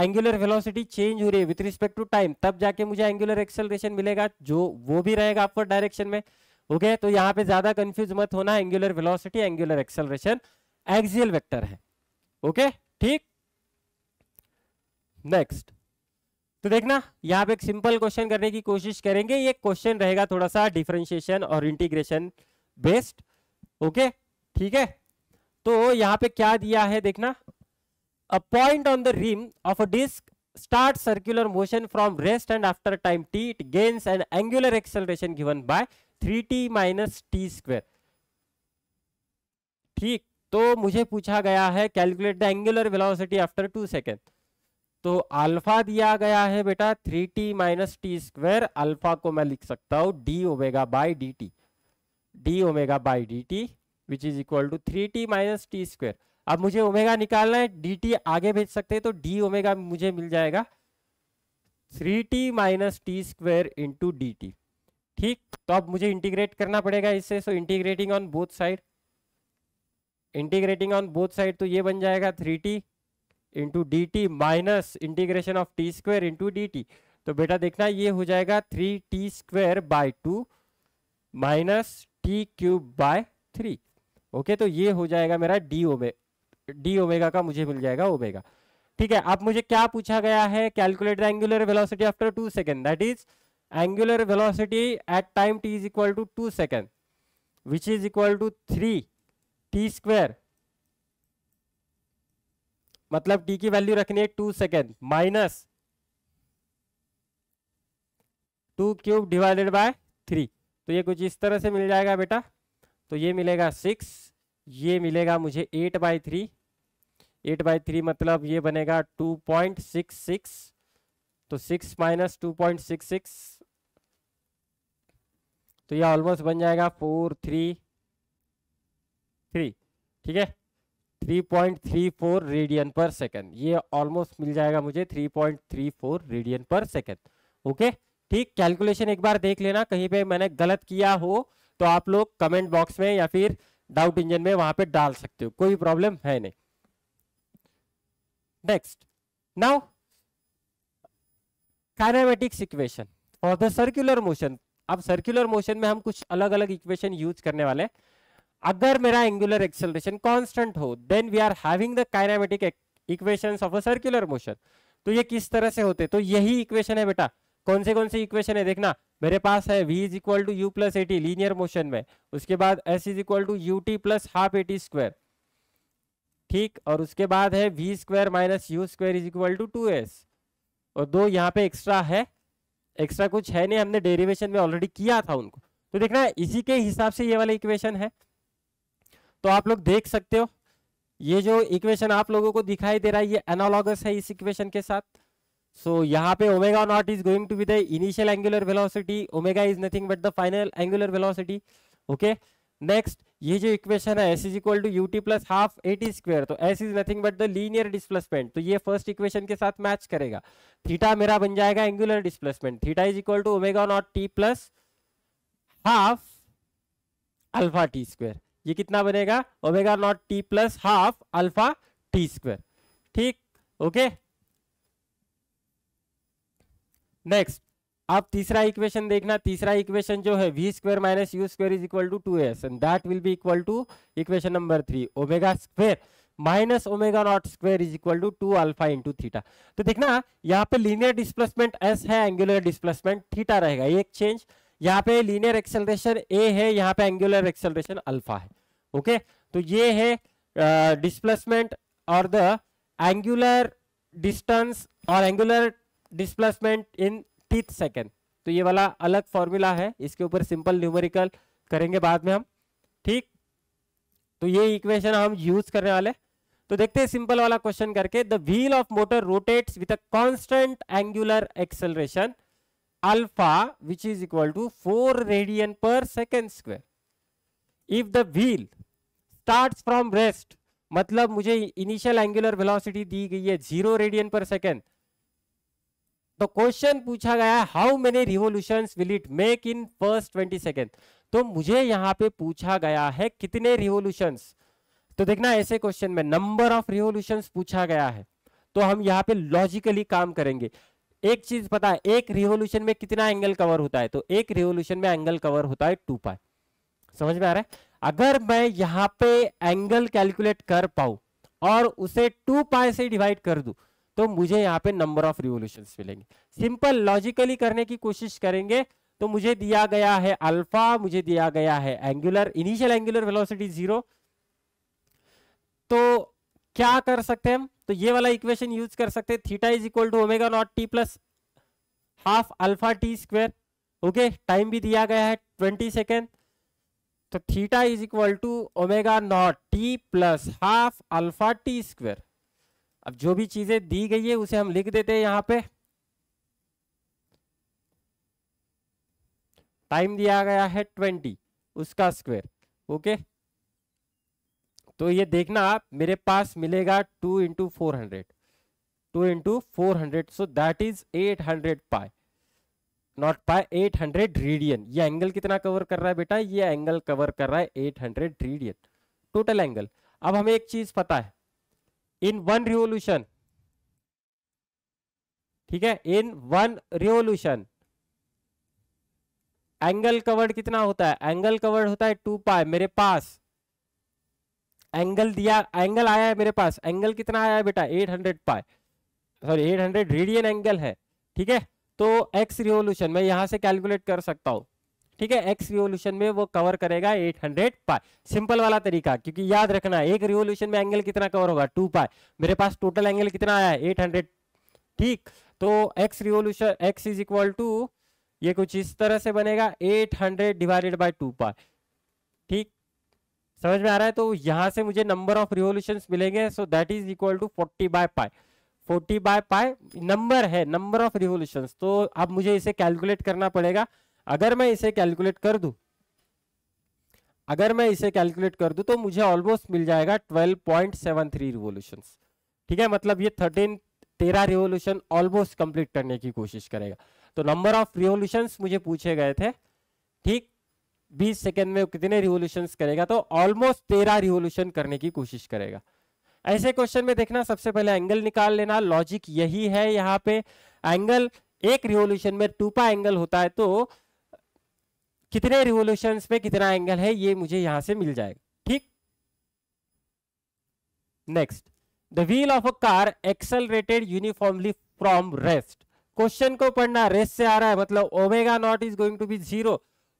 एंगुलर वेलोसिटी चेंज हो रही है विथ रिस्पेक्ट टू टाइम तब जाके मुझे एंगुलर एक्सेलरेशन मिलेगा जो वो भी रहेगा आपको डायरेक्शन में ओके okay? तो यहाँ पे ज्यादा कंफ्यूज मत होना angular velocity angular acceleration axial vector है ओके okay? ठीक नेक्स्ट तो देखना यहाँ पे एक सिंपल क्वेश्चन करने की कोशिश करेंगे ये क्वेश्चन रहेगा थोड़ा सा डिफ्रेंशिएशन और इंटीग्रेशन बेस्ड ओके ठीक है तो यहाँ पे क्या दिया है देखना a point on the rim of a disc starts circular motion from rest and after time t it gains an angular acceleration given by 3t minus t square ठीक तो मुझे पूछा गया है calculate the angular velocity after two second तो alpha दिया गया है बेटा three t minus t square alpha को मैं लिख सकता हूं d omega by D t d omega by D t which is equal to three t minus t square अब मुझे ओमेगा निकालना है डी टी आगे भेज सकते हैं तो डी ओमेगा मुझे मिल जाएगा three t minus t square into d t ठीक तो अब मुझे इंटीग्रेट करना पड़ेगा इससे so integrating on both side integrating on both side तो ये बन जाएगा three t into d t minus integration of t square into d t तो बेटा देखना ये हो जाएगा three t square by two minus t cube by three okay तो ये हो जाएगा मेरा डी ओमे डी ओमेगा का मुझे मिल जाएगा ओमेगा ठीक है अब मुझे क्या पूछा गया है calculate the angular velocity after two second that is angular velocity at time T is equal to two second which is equal to three T square मतलब टी की वैल्यू रखनी है two second minus two cube divided by three तो ये कुछ इस तरह से मिल जाएगा बेटा तो ये मिलेगा सिक्स ये मिलेगा मुझे eight by three eight by three मतलब ये बनेगा टू पॉइंट सिक्स सिक्स तो six minus two point six six तो ये ऑलमोस्ट बन जाएगा फोर थ्री थ्री ठीक है three point three four radian पर सेकेंड ये ऑलमोस्ट मिल जाएगा मुझे three point three four radian पर सेकेंड ओके ठीक कैलकुलेशन एक बार देख लेना कहीं पे मैंने गलत किया हो तो आप लोग कमेंट बॉक्स में या फिर डाउट इंजन में वहां पे डाल सकते हो कोई प्रॉब्लम है नहीं Next, now kinematics equation for the circular motion. अब सर्कुलर मोशन में हम कुछ अलग अलग इक्वेशन यूज करने वाले अगर मेरा एंगुलर एक्सेलरेशन कांस्टेंट हो then we are having the kinematic equations of a circular motion तो ये किस तरह से होते तो यही इक्वेशन है बेटा कौन से कौन से इक्वेशन है देखना मेरे पास है v is equal to U plus AT linear motion में उसके बाद s is equal to U T plus half AT square ठीक और उसके बाद है V square minus U square is equal to two S और दो यहाँ पे एक्स्ट्रा है एक्स्ट्रा कुछ है नहीं हमने डेरिवेशन में ऑलरेडी किया था उनको तो देखना इसी के हिसाब से ये वाला इक्वेशन है तो आप लोग देख सकते हो ये जो इक्वेशन आप लोगों को दिखाई दे रहा है ये एनालॉगस है इस इक्वेशन के साथ सो so, यहाँ पे omega nought is going to be the initial angular velocity omega is nothing but the final angular velocity okay next ये जो इक्वेशन है S is equal to U T plus half A T square तो S is nothing but the linear displacement तो ये first equation के साथ match करेगा theta मेरा बन जाएगा angular displacement theta is equal to omega nought T plus half alpha T square ये कितना बनेगा omega nought T plus half alpha T square ठीक ओके नेक्स्ट आप तीसरा इक्वेशन देखना तीसरा इक्वेशन जो है we square minus U square is equal to two S and that will be equal to equation number three omega square minus omega nought square is equal to two alpha into theta तो देखना यहाँ पे linear displacement S है angular displacement theta रहेगा एक change यहाँ पे linear acceleration ए है यहाँ पे एंगुलर एक्सेलरेशन अल्फा है ओके तो ये है डिस्प्लेसमेंट और द एंगुलर डिस्टेंस और angular displacement in thirtieth second तो ये वाला अलग फॉर्मूला है इसके ऊपर सिंपल न्यूमेरिकल करेंगे बाद में हम ठीक तो ये इक्वेशन हम यूज करने वाले तो देखते हैं सिंपल वाला क्वेश्चन करके the wheel of motor rotates with a constant angular acceleration alpha which is equal to four radian पर second square if the wheel start from rest मतलब मुझे इनिशियल एंगुलर वेलोसिटी दी गई है जीरो रेडियन पर second तो question पूछा गया है how many revolution will it make in first twenty second तो मुझे यहाँ पे पूछा गया है कितने रिवोल्यूशन तो देखना ऐसे क्वेश्चन में नंबर ऑफ रिवोल्यूशन पूछा गया है तो हम यहाँ पे लॉजिकली काम करेंगे एक चीज पता है एक रिवोल्यूशन में कितना एंगल कवर होता है तो एक रिवोल्यूशन में एंगल कवर होता है टू पाई समझ में आ रहा है अगर मैं यहाँ पे एंगल कैलकुलेट कर पाऊ और उसे टू पाई से डिवाइड कर दू तो मुझे यहाँ पे नंबर ऑफ रिवोल्यूशन मिलेंगे सिंपल लॉजिकली करने की कोशिश करेंगे तो मुझे दिया गया है अल्फा मुझे दिया गया है angular initial angular velocity zero तो क्या कर सकते हैं हम तो ये वाला इक्वेशन यूज कर सकते हैं theta is equal to omega nought T plus half alpha T square okay time भी दिया गया है ट्वेंटी सेकेंड तो theta is equal to omega nought T plus half alpha T square अब जो भी चीजें दी गई है उसे हम लिख देते हैं यहां पे टाइम दिया गया है ट्वेंटी उसका स्क्वायर ओके तो ये देखना आप मेरे पास मिलेगा two into four hundred two into four hundred so that is eight hundred pi not pi eight hundred radian ये एंगल कितना कवर कर रहा है बेटा ये एंगल कवर कर रहा है eight hundred radian total angle अब हमें एक चीज पता है इन वन रिवोल्यूशन ठीक है in one revolution angle covered कितना होता है एंगल कवर्ड होता है टू पाई मेरे पास एंगल दिया एंगल आया है मेरे पास एंगल कितना आया है बेटा 800 hundred pi sorry 800 hundred radian angle है ठीक है तो एक्स रिवोल्यूशन मैं यहां से कैलकुलेट कर सकता हूं ठीक है एक्स रिवोल्यूशन में वो कवर करेगा 800 हंड्रेड पाई सिंपल वाला तरीका क्योंकि याद रखना एक रिवोल्यूशन में एंगल कितना कवर होगा टू पाई मेरे पास टोटल एंगल कितना आया है 800 ठीक तो X revolution X is equal to ये कुछ इस तरह से बनेगा 800 hundred divided by two pi ठीक समझ में आ रहा है तो यहाँ से मुझे नंबर ऑफ रिवोल्यूशन मिलेंगे so that is equal to forty by pi 40 by pi number है नंबर ऑफ रिवोल्यूशन तो अब मुझे इसे कैलकुलेट करना पड़ेगा अगर मैं इसे कैलकुलेट कर दू अगर मैं इसे कैलकुलेट कर दू तो मुझे ऑलमोस्ट मिल जाएगा 12.73 रिवोल्यूशन ठीक है मतलब ये 13 तेरह रिवोल्यूशन ऑलमोस्ट कंप्लीट करने की कोशिश करेगा तो नंबर ऑफ रिवोल्यूशन मुझे पूछे गए थे ठीक 20 सेकेंड में कितने रिवोल्यूशन करेगा तो ऑलमोस्ट तेरह रिवोल्यूशन करने की कोशिश करेगा ऐसे क्वेश्चन में देखना सबसे पहले एंगल निकाल लेना लॉजिक यही है यहाँ पे एंगल एक रिवोल्यूशन में टूपा एंगल होता है तो कितने रिवोल्यूशन पे कितना एंगल है ये मुझे यहां से मिल जाएगा ठीक next the wheel of a car accelerated uniformly from rest question को पढ़ना रेस्ट से आ रहा है मतलब omega nought is going to be zero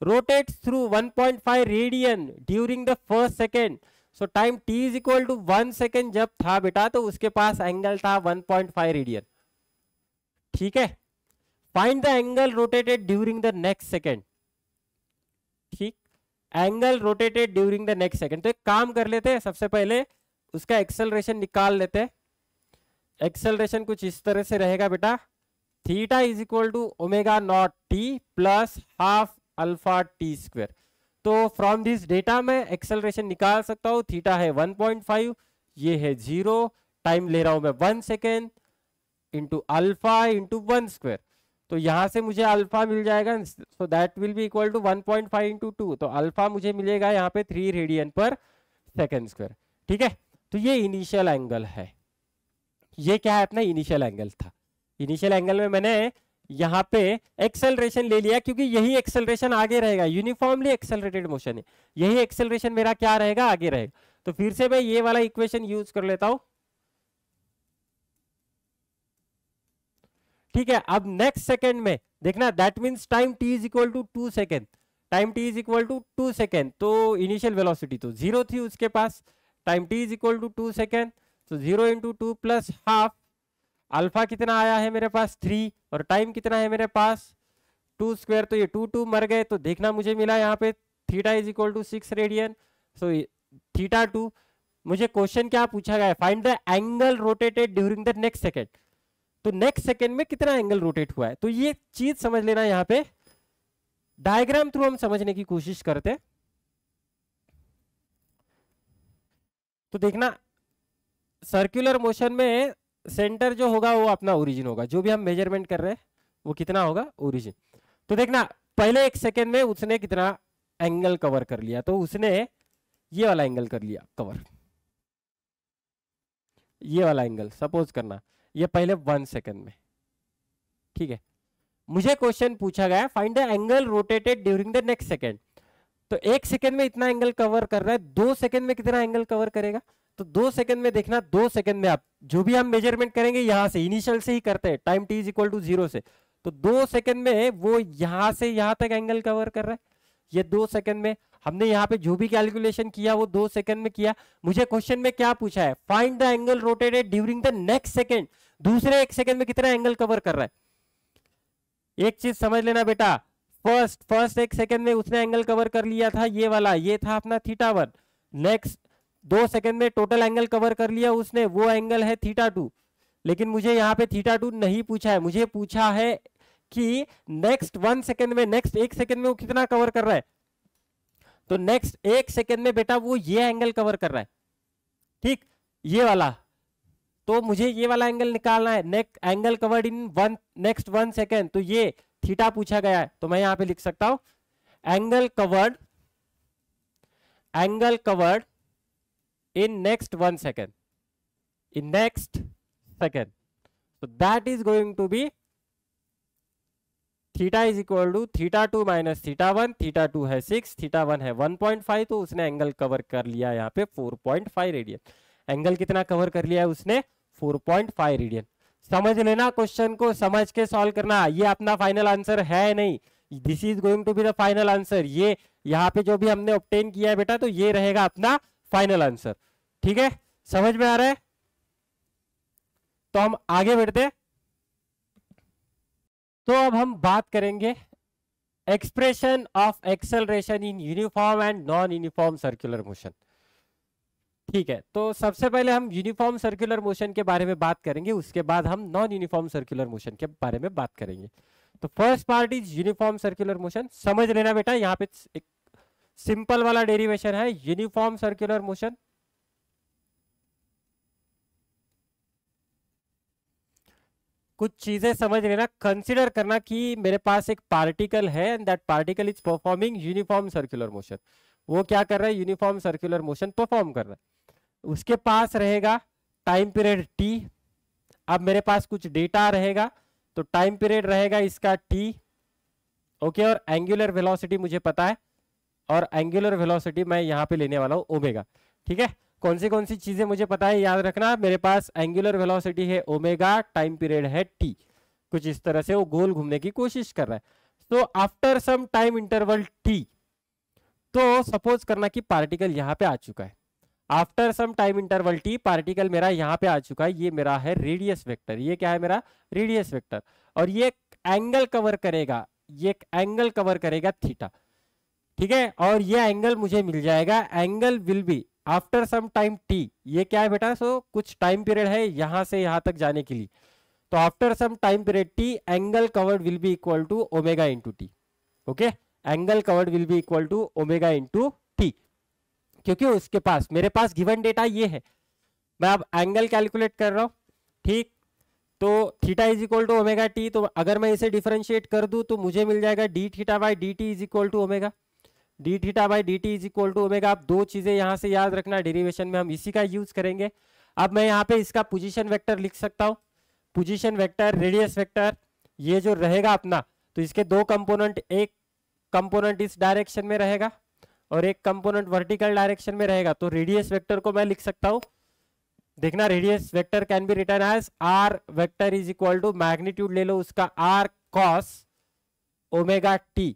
one point 1.5 radian during the first second so time T is equal to one second जब था बेटा तो उसके पास एंगल था 1.5 रेडियन ठीक है find the angle rotated during the next second ठीक angle rotated during the next second तो एक काम कर लेते हैं सबसे पहले उसका एक्सेलरेशन निकाल लेते हैं एक्सेलरेशन कुछ इस तरह से रहेगा बेटा theta is equal to omega nought T plus half alpha T square तो फ्रॉम दिस डेटा मैं एक्सेलरेशन निकाल सकता हूँ थीटा है 1.5 ये है जीरो टाइम ले रहा हूं मैं one second into alpha into one square तो यहाँ से मुझे अल्फा मिल जाएगा so that will be equal to one point five into two तो अल्फा मुझे मिलेगा यहाँ पे थ्री रेडियन पर सेकेंड स्क्वायर ठीक है तो ये इनिशियल एंगल है ये क्या है अपना इनिशियल एंगल था इनिशियल एंगल में मैंने यहाँ पे एक्सेलरेशन ले लिया क्योंकि यही एक्सेलरेशन आगे रहेगा यूनिफॉर्मली एक्सेलरेटेड मोशन है यही एक्सेलरेशन मेरा क्या रहेगा आगे रहेगा तो फिर से मैं ये वाला इक्वेशन यूज कर लेता हूँ ठीक है अब नेक्स्ट सेकेंड में देखना that means time T is equal to two second time T is equal to two second तो इनिशियल वेलोसिटी तो जीरो थी उसके पास time T is equal to two second तो zero into two plus half alpha कितना आया है मेरे पास थ्री और टाइम कितना है मेरे पास टू स्क्वायर तो ये टू टू मर गए तो देखना मुझे मिला यहाँ पे theta is equal to six radian so theta two मुझे क्वेश्चन क्या पूछा गया find the angle rotated during the next second तो नेक्स्ट सेकेंड में कितना एंगल रोटेट हुआ है तो ये चीज समझ लेना यहाँ पे डायग्राम थ्रू हम समझने की कोशिश करते हैं तो देखना सर्कुलर मोशन में सेंटर जो होगा वो अपना ओरिजिन होगा जो भी हम मेजरमेंट कर रहे हैं वो कितना होगा ओरिजिन तो देखना पहले एक सेकेंड में उसने कितना एंगल कवर कर लिया तो उसने ये वाला एंगल कर लिया कवर ये वाला एंगल सपोज करना ये पहले वन सेकंड में ठीक है मुझे क्वेश्चन पूछा गया find the angle rotated during the next second तो एक सेकंड में इतना एंगल कवर कर रहा है दो सेकंड में कितना एंगल कवर करेगा तो दो सेकंड में देखना दो सेकंड में आप जो भी हम मेजरमेंट करेंगे यहां से इनिशियल से ही करते हैं time T is equal to zero से तो दो सेकंड में वो यहां से यहां तक एंगल कवर कर रहा है ये दो सेकंड में हमने यहाँ पे जो भी कैलकुलेशन किया वो दो सेकंड में किया मुझे क्वेश्चन में क्या पूछा है find the angle rotated during the next second दूसरे एक सेकेंड में कितना एंगल कवर कर रहा है एक चीज समझ लेना बेटा फर्स्ट फर्स्ट एक सेकेंड में उसने एंगल कवर कर लिया था ये वाला ये था अपना थीटा वन नेक्स्ट दो सेकेंड में टोटल एंगल कवर कर लिया उसने वो एंगल है थीटा टू लेकिन मुझे यहाँ पे थीटा टू नहीं पूछा है मुझे पूछा है कि नेक्स्ट वन सेकेंड में नेक्स्ट एक सेकेंड में वो कितना कवर कर रहा है तो नेक्स्ट एक सेकेंड में बेटा वो ये एंगल कवर कर रहा है ठीक ये वाला तो मुझे ये वाला एंगल निकालना है next angle covered in one next one second तो ये थीटा पूछा गया है तो मैं यहां पे लिख सकता हूं angle covered angle covered in next one second in next second तो that is going to be theta is equal to theta two minus theta one theta two है सिक्स थीटा वन है वन पॉइंट फाइव तो उसने angle cover कर लिया यहां पे four point five radian angle कितना कवर कर लिया है उसने 4.5 रेडियन समझ लेना क्वेश्चन को समझ के सॉल्व करना ये अपना फाइनल आंसर है नहीं this is going to be the final answer ये यहाँ पे जो भी हमने ऑप्टेन किया है बेटा तो ये रहेगा अपना फाइनल आंसर ठीक है समझ में आ रहा है तो हम आगे बढ़ते तो अब हम बात करेंगे expression of acceleration in uniform and non uniform circular motion ठीक है तो सबसे पहले हम यूनिफॉर्म सर्कुलर मोशन के बारे में बात करेंगे उसके बाद हम नॉन यूनिफॉर्म सर्कुलर मोशन के बारे में बात करेंगे तो first part is uniform circular motion समझ लेना बेटा यहाँ पे एक सिंपल वाला डेरिवेशन है यूनिफॉर्म सर्कुलर मोशन कुछ चीजें समझ लेना कंसिडर करना कि मेरे पास एक पार्टिकल है and that particle is performing uniform circular motion वो क्या कर रहा है यूनिफॉर्म सर्कुलर मोशन परफॉर्म कर रहा है उसके पास रहेगा टाइम पीरियड टी अब मेरे पास कुछ डेटा रहेगा तो टाइम पीरियड रहेगा इसका टी ओके और एंगुलर वेलोसिटी मुझे पता है और एंगुलर वेलोसिटी मैं यहाँ पे लेने वाला हूं ओमेगा ठीक है कौन सी कौन सी चीजें मुझे पता है याद रखना मेरे पास एंगुलर वेलोसिटी है ओमेगा टाइम पीरियड है टी कुछ इस तरह से वो गोल घूमने की कोशिश कर रहा है तो after some time interval T तो सपोज करना कि पार्टिकल यहाँ पे आ चुका है after some time interval T particle मेरा यहाँ पे आ चुका है ये मेरा है रेडियस वेक्टर ये क्या है मेरा रेडियस वेक्टर और ये एंगल कवर करेगा ये एंगल कवर करेगा थीटा ठीक है और ये एंगल मुझे मिल जाएगा angle will be after some time T ये क्या है बेटा सो so, कुछ टाइम पीरियड है यहां से यहां तक जाने के लिए तो after some time period T angle covered will be equal to omega into T okay angle covered will be equal to omega into क्योंकि उसके पास मेरे पास गिवन डेटा ये है मैं अब एंगल कैलकुलेट कर रहा हूँ ठीक तो theta is equal to omega T तो अगर मैं इसे डिफ्रेंशिएट कर दूँ तो मुझे मिल जाएगा D theta by D T is equal to omega D theta by D T is equal to omega आप दो चीज़ें यहाँ से याद रखना डेरिवेशन में हम इसी का यूज़ करेंगे अब मैं यहाँ पे इसका पोजिशन वैक्टर लिख सकता हूँ पोजिशन वैक्टर रेडियस वेक्टर ये जो रहेगा अपना तो इसके दो कंपोनेंट एक कंपोनेंट इस डायरेक्शन में रहेगा और एक कंपोनेंट वर्टिकल डायरेक्शन में रहेगा तो रेडियस वेक्टर को मैं लिख सकता हूं देखना radius vector can be written as R vector is equal to magnitude ले लो उसका R cos omega T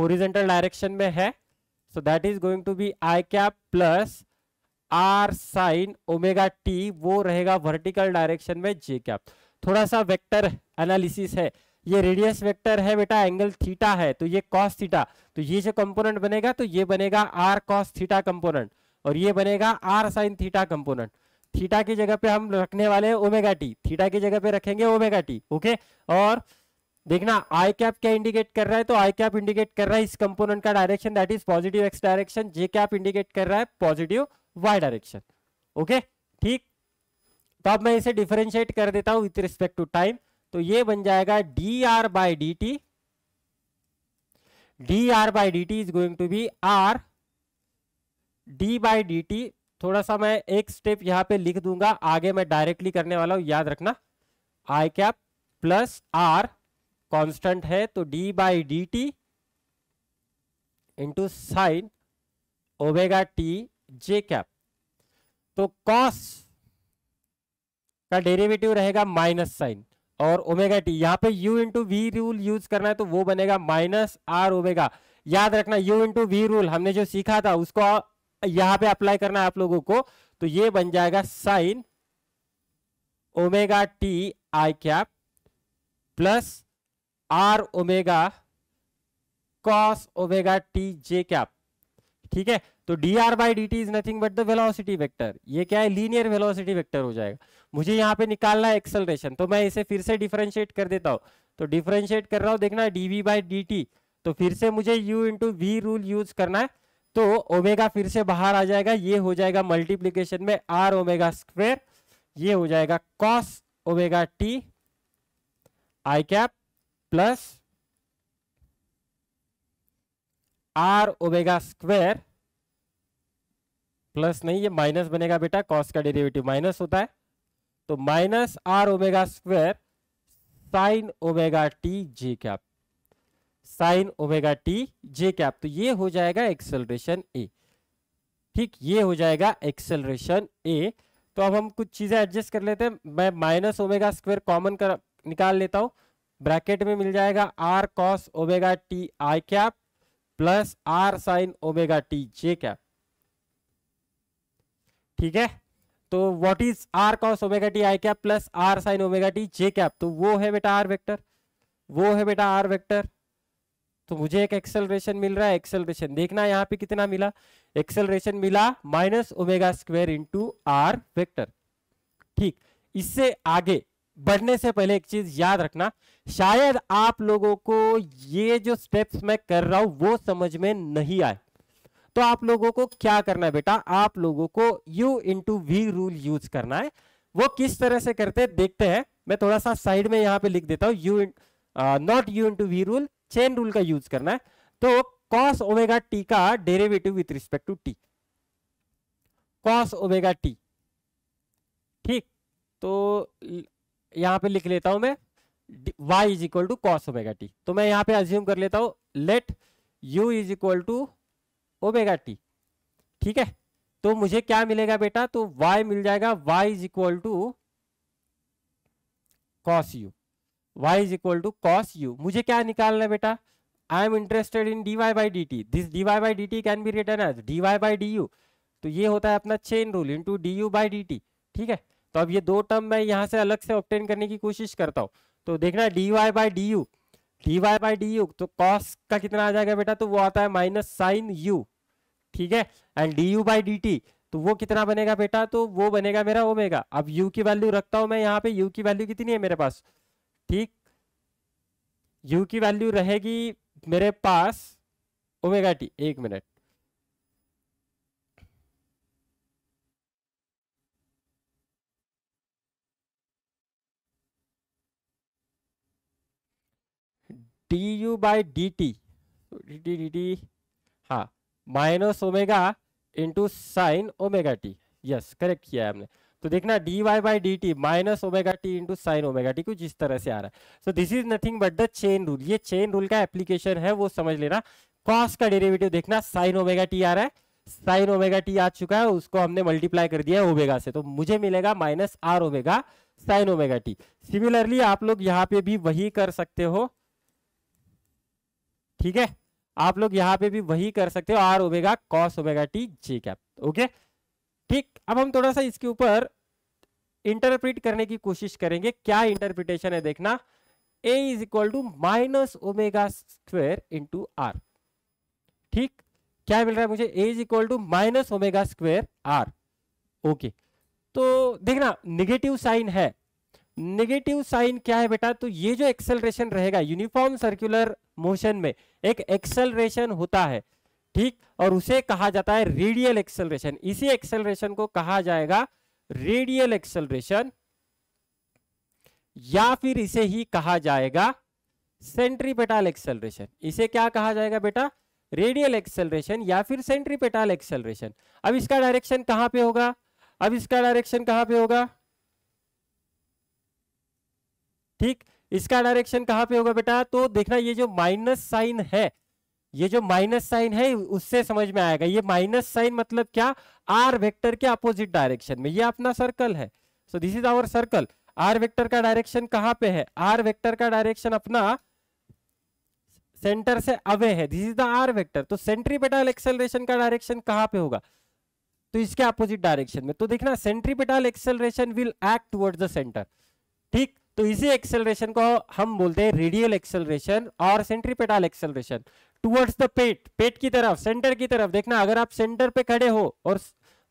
horizontal direction में है so that is going to be I cap plus are sine omega T वो रहेगा vertical direction में जे cap थोड़ा सा वेक्टर एनालिसिस है ये रेडियस वेक्टर है बेटा एंगल थीटा है तो ये कॉस थीटा तो ये जो कंपोनेंट बनेगा तो ये बनेगा आर कॉस थीटा कंपोनेंट और ये बनेगा r sine theta component theta की जगह पे हम रखने वाले हैं ओमेगा टी थीटा की जगह पे रखेंगे ओमेगा टी ओके और देखना आई कैप क्या इंडिकेट कर रहा है तो आई कैप इंडिकेट कर रहा है इस कंपोनेंट का direction that is positive x direction j cap indicate कर रहा है पॉजिटिव वाई डायरेक्शन ओके ठीक तो अब मैं इसे डिफरेंशिएट कर देता हूं विथ रिस्पेक्ट टू टाइम तो ये बन जाएगा d r by D t d r by D T is going to be r d by D t थोड़ा सा मैं एक स्टेप यहां पे लिख दूंगा आगे मैं डायरेक्टली करने वाला हूं याद रखना i cap plus r constant है तो d by D t into sine omega t j cap तो कॉस का डेरिवेटिव रहेगा माइनस साइन और ओमेगा टी यहाँ पे u into v rule use करना है तो वो बनेगा माइनस आर ओमेगा याद रखना यू इंटू वी रूल हमने जो सीखा था उसको यहाँ पे अप्लाई करना है आप लोगों को तो ये बन जाएगा sine omega t i cap plus r omega cos omega t j cap ठीक है तो d r by D T is nothing but the velocity vector ये क्या है लीनियर वेलोसिटी वेक्टर हो जाएगा मुझे यहाँ पे निकालना है एक्सलरेशन तो मैं इसे फिर से डिफ्रेंशिएट कर देता हूँ तो डिफ्रेंशिएट कर रहा हूँ देखना d v by D t तो फिर से मुझे u into v rule use करना है तो ओमेगा फिर से बाहर आ जाएगा ये हो जाएगा मल्टीप्लीकेशन में आर ओमेगा स्क्वेयर ये हो जाएगा cos omega t i cap plus r omega square plus नहीं ये माइनस बनेगा बेटा कॉस का डेरिवेटिव माइनस होता है तो minus r omega square sine omega t j cap sine omega t j cap तो ये हो जाएगा एक्सेलरेशन ए ठीक ये हो जाएगा एक्सेलरेशन ए तो अब हम कुछ चीजें एडजस्ट कर लेते हैं मैं माइनस ओमेगा स्क्वायर कॉमन कर निकाल लेता हूं ब्रैकेट में मिल जाएगा r cos omega t i cap plus are sine omega t j cap ठीक है तो what is r cos omega t i cap plus are sine omega t j cap तो वो है बेटा आर वेक्टर वो है बेटा आर वेक्टर तो मुझे एक एक्सेलरेशन मिल रहा है एक्सेलरेशन देखना यहाँ पे कितना मिला एक्सेलरेशन मिला minus omega square into r vector ठीक इससे आगे बढ़ने से पहले एक चीज याद रखना शायद आप लोगों को ये जो स्टेप्स मैं कर रहा हूं वो समझ में नहीं आए तो आप लोगों को क्या करना है बेटा आप लोगों को u into v rule use करना है वो किस तरह से करते हैं देखते हैं मैं थोड़ा सा साइड में यहां पे लिख देता हूं u not u into v rule chain rule का यूज करना है तो कॉस ओमेगा टी का derivative with respect to t cos omega t ठीक तो यहां पे लिख लेता हूं मैं y is equal to cos omega T तो मैं यहां पे अज्यूम कर लेता हूं let u is equal to omega t ठीक है तो मुझे क्या मिलेगा बेटा तो वाई मिल जाएगा y is equal to cos u y is equal to cos u मुझे क्या निकालना है बेटा I am interested in d y by D t this d y by D t can be written as d y by d u तो ये होता है अपना chain rule into d u by D t ठीक है तो अब ये दो टर्म मैं यहाँ से अलग से ऑप्टेन करने की कोशिश करता हूँ तो देखना d y by d u d y by d u तो कॉस का कितना आ जाएगा बेटा तो वो आता है माइनस साइन यू ठीक है and d u by D t तो वो कितना बनेगा बेटा तो वो बनेगा मेरा ओमेगा अब यू की वैल्यू रखता हूं मैं यहाँ पे यू की वैल्यू कितनी है मेरे पास ठीक यू की वैल्यू रहेगी मेरे पास ओमेगा टी एक minute d u by D t d d d हाँ minus omega into sine omega t yes correct किया है हमने तो देखना d y by D t minus omega t into sine omega t कुछ इस तरह से आ रहा है so this is nothing but the chain rule ये चेन रूल का एप्लीकेशन है वो समझ लेना कॉस का डेरिवेटिव देखना साइन ओमेगा टी आ रहा है साइन ओमेगा टी आ चुका है उसको हमने मल्टीप्लाई कर दिया है ओमेगा से तो मुझे मिलेगा minus r omega sine omega t similarly आप लोग यहाँ पे भी वही कर सकते हो ठीक है आप लोग यहाँ पे भी वही कर सकते हो r omega cos omega t j cap okay ठीक अब हम थोड़ा सा इसके ऊपर इंटरप्रिट करने की कोशिश करेंगे क्या इंटरप्रिटेशन है देखना a is equal to minus omega square into r ठीक क्या मिल रहा है मुझे a is equal to minus omega square r okay तो देखना निगेटिव साइन है नेगेटिव साइन क्या है बेटा तो ये जो एक्सेलरेशन रहेगा यूनिफॉर्म सर्कुलर मोशन में एक एक्सेलरेशन होता है ठीक और उसे कहा जाता है रेडियल एक्सेलरेशन इसी एक्सेलरेशन को कहा जाएगा रेडियल एक्सेलरेशन या फिर इसे ही कहा जाएगा सेंट्रीपेटाल एक्सेलरेशन इसे क्या कहा जाएगा बेटा रेडियल एक्सेलरेशन या फिर सेंट्रीपेटाल एक्सेलरेशन अब इसका डायरेक्शन कहां पे होगा अब इसका डायरेक्शन कहां पे होगा ठीक इसका डायरेक्शन कहाँ पे होगा बेटा तो देखना ये जो माइनस साइन है ये जो माइनस साइन है उससे समझ में आएगा ये माइनस साइन मतलब क्या आर वेक्टर के अपोजिट डायरेक्शन में ये अपना सर्कल है so this is our circle r vector का डायरेक्शन कहाँ पे है आर वेक्टर का डायरेक्शन अपना सेंटर से अवे है this is the r vector तो सेंट्रीपेटल एक्सेलरेशन का डायरेक्शन कहाँ पे होगा तो इसके अपोजिट डायरेक्शन में तो देखना centripetal acceleration will act towards the centre ठीक तो इसी एक्सेलरेशन को हम बोलते हैं रेडियल एक्सेलरेशन और सेंट्रीपेटाल एक्सेलरेशन टूवर्ड्स द पेट पेट की तरफ सेंटर की तरफ देखना अगर आप सेंटर पे खड़े हो और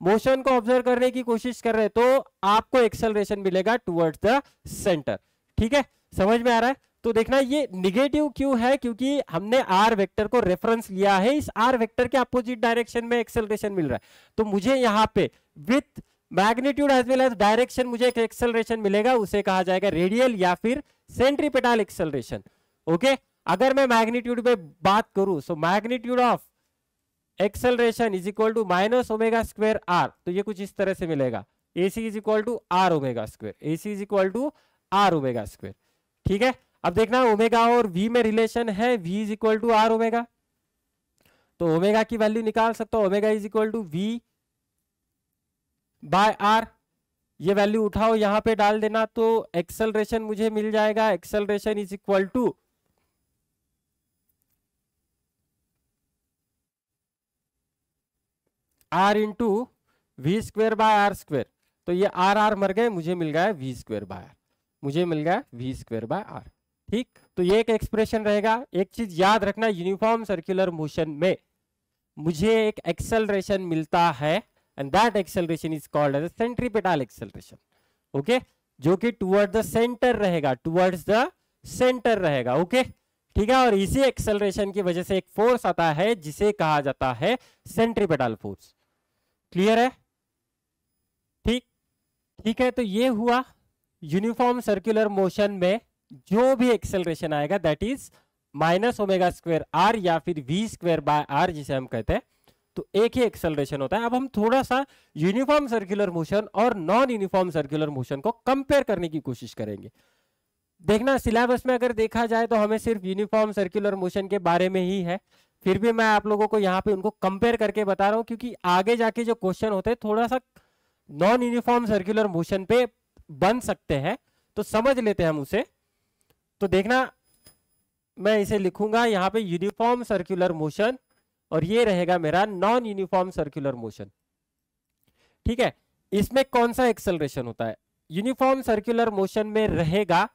मोशन को ऑब्जर्व करने की कोशिश कर रहे हैं तो आपको एक्सेलरेशन मिलेगा टूवर्ड्स द सेंटर ठीक है समझ में आ रहा है तो देखना ये निगेटिव क्यों है क्योंकि हमने आर वेक्टर को रेफरेंस लिया है इस आर वेक्टर के अपोजिट डायरेक्शन में एक्सेलरेशन मिल रहा है तो मुझे यहाँ पे with magnitude as well as direction मुझे एक एक्सेलरेशन मिलेगा उसे कहा जाएगा रेडियल या फिर सेंट्रीपेटाल एक्सेलरेशन ओके अगर मैं मैग्नीट्यूड पे बात करूं so magnitude of acceleration is equal to minus omega square r तो ये कुछ इस तरह से मिलेगा a c is equal to are omega square a c is equal to are omega square ठीक है अब देखना ओमेगा और वी में रिलेशन है v is equal to are omega तो ओमेगा की वैल्यू निकाल सकता हूं omega is equal to we by r ये वैल्यू उठाओ यहां पे डाल देना तो एक्सलरेशन मुझे मिल जाएगा acceleration is equal to r into v square by r square तो ये आर आर मर गए मुझे मिल गया वी स्क्वेयर बाय आर मुझे मिल गया वी स्क्वेयर बाय आर ठीक तो ये एक एक्सप्रेशन रहेगा एक चीज याद रखना यूनिफॉर्म सर्कुलर मोशन में मुझे एक एक्सेलरेशन मिलता है and that acceleration is called as a centripetal acceleration okay jo ki towards the center rahega towards the center rahega okay ठीक है और इसी एक्सेलरेशन की वजह से एक फोर्स आता है जिसे कहा जाता है सेंट्रीपेटल फोर्स क्लियर है ठीक ठीक है तो ये हुआ यूनिफॉर्म सर्कुलर मोशन में जो भी एक्सेलरेशन आएगा that is minus omega square r या फिर वी स्क्वायर बाय आर जिसे हम कहते हैं तो एक ही एक्सेलरेशन होता है अब हम थोड़ा सा यूनिफॉर्म सर्कुलर मोशन और नॉन यूनिफॉर्म सर्कुलर मोशन को कंपेयर करने की कोशिश करेंगे देखना सिलेबस में अगर देखा जाए तो हमें सिर्फ यूनिफॉर्म सर्कुलर मोशन के बारे में ही है फिर भी मैं आप लोगों को यहाँ पे उनको कंपेयर करके बता रहा हूँ क्योंकि आगे जाके जो क्वेश्चन होते हैं थोड़ा सा नॉन यूनिफॉर्म सर्कुलर मोशन पे बन सकते हैं तो समझ लेते हैं हम उसे तो देखना मैं इसे लिखूंगा यहाँ पे यूनिफॉर्म सर्कुलर मोशन और ये रहेगा मेरा नॉन यूनिफॉर्म सर्क्यूलर मोशन ठीक है इसमें कौन सा एक्सलरेशन होता है यूनिफॉर्म सर्क्यूलर मोशन में रहेगा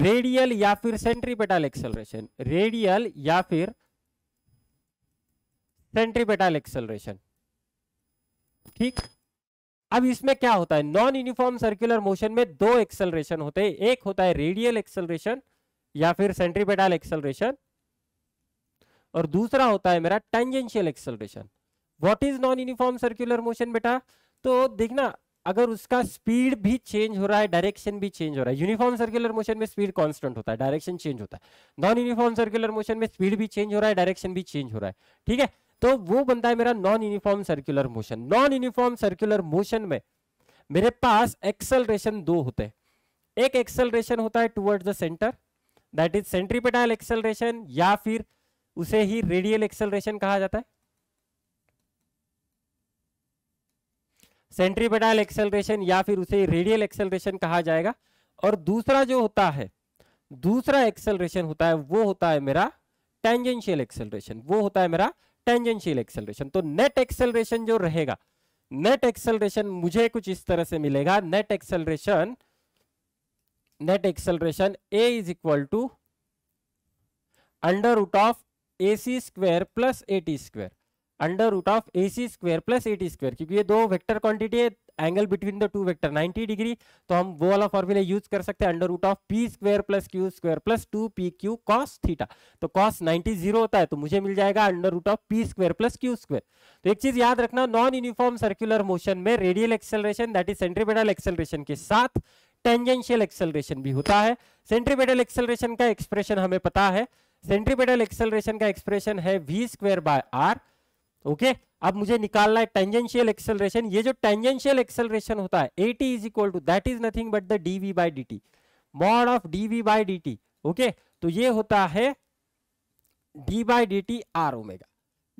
रेडियल या फिर सेंट्रीपेटल एक्सलरेशन रेडियल या फिर सेंट्रीपेटल एक्सलरेशन ठीक अब इसमें क्या होता है नॉन यूनिफॉर्म सर्कुलर मोशन में दो एक्सेलरेशन होते हैं एक होता है रेडियल एक्सेलरेशन या फिर सेंट्रीपेटल एक्सेलरेशन और दूसरा होता है मेरा tangential acceleration what is non uniform circular motion बेटा तो देखना अगर उसका स्पीड भी चेंज हो रहा है डायरेक्शन भी चेंज हो रहा है यूनिफॉर्म सर्कुलर मोशन में स्पीड कांस्टेंट होता है डायरेक्शन चेंज होता है नॉन यूनिफॉर्म सर्कुलर मोशन में स्पीड भी चेंज हो रहा है डायरेक्शन भी चेंज हो रहा है ठीक है तो वो बनता है मेरा non uniform circular motion non uniform circular motion में मेरे पास एक्सेलरेशन दो होते हैं एक एक्सेलरेशन होता है towards the centre that is centripetal acceleration या फिर उसे ही रेडियल एक्सेलरेशन कहा जाता है सेंट्रीपेटाइल एक्सेलरेशन या फिर उसे रेडियल एक्सेलरेशन कहा जाएगा और दूसरा जो होता है दूसरा एक्सेलरेशन होता है वो होता है मेरा टेंजेंशियल एक्सेलरेशन वो होता है मेरा टेंजेंशियल एक्सेलरेशन तो नेट एक्सेलरेशन जो रहेगा नेट एक्सेलरेशन मुझे कुछ इस तरह से मिलेगा net acceleration net acceleration a is equal to under root of a c square plus a t square under root of a c square plus a t square क्योंकि ये दो वेक्टर क्वांटिटी है angle between the two vector 90 degree तो हम वो वाला formula use कर सकते हैं under root of p square plus q square plus two p q cos theta तो कॉस 90 जीरो होता है तो मुझे मिल जाएगा under root of p square plus q square तो एक चीज याद रखना नॉन यूनिफॉर्म सर्कुलर मोशन में radial acceleration that is centripetal acceleration के साथ टेंजेंशियल एक्सेलरेशन भी होता है सेंट्रीपेडल एक्सेलरेशन का एक्सप्रेशन हमें पता है सेंट्रीपेटल एक्सेलरेशन का एक्सप्रेशन है we square by r okay अब मुझे निकालना है टेंजेंशियल एक्सेलरेशन ये जो टेंजेंशियल एक्सेलरेशन होता है a t is equal to that is nothing but the d v by D t mod of d v by D t okay तो ये होता है d by D t r omega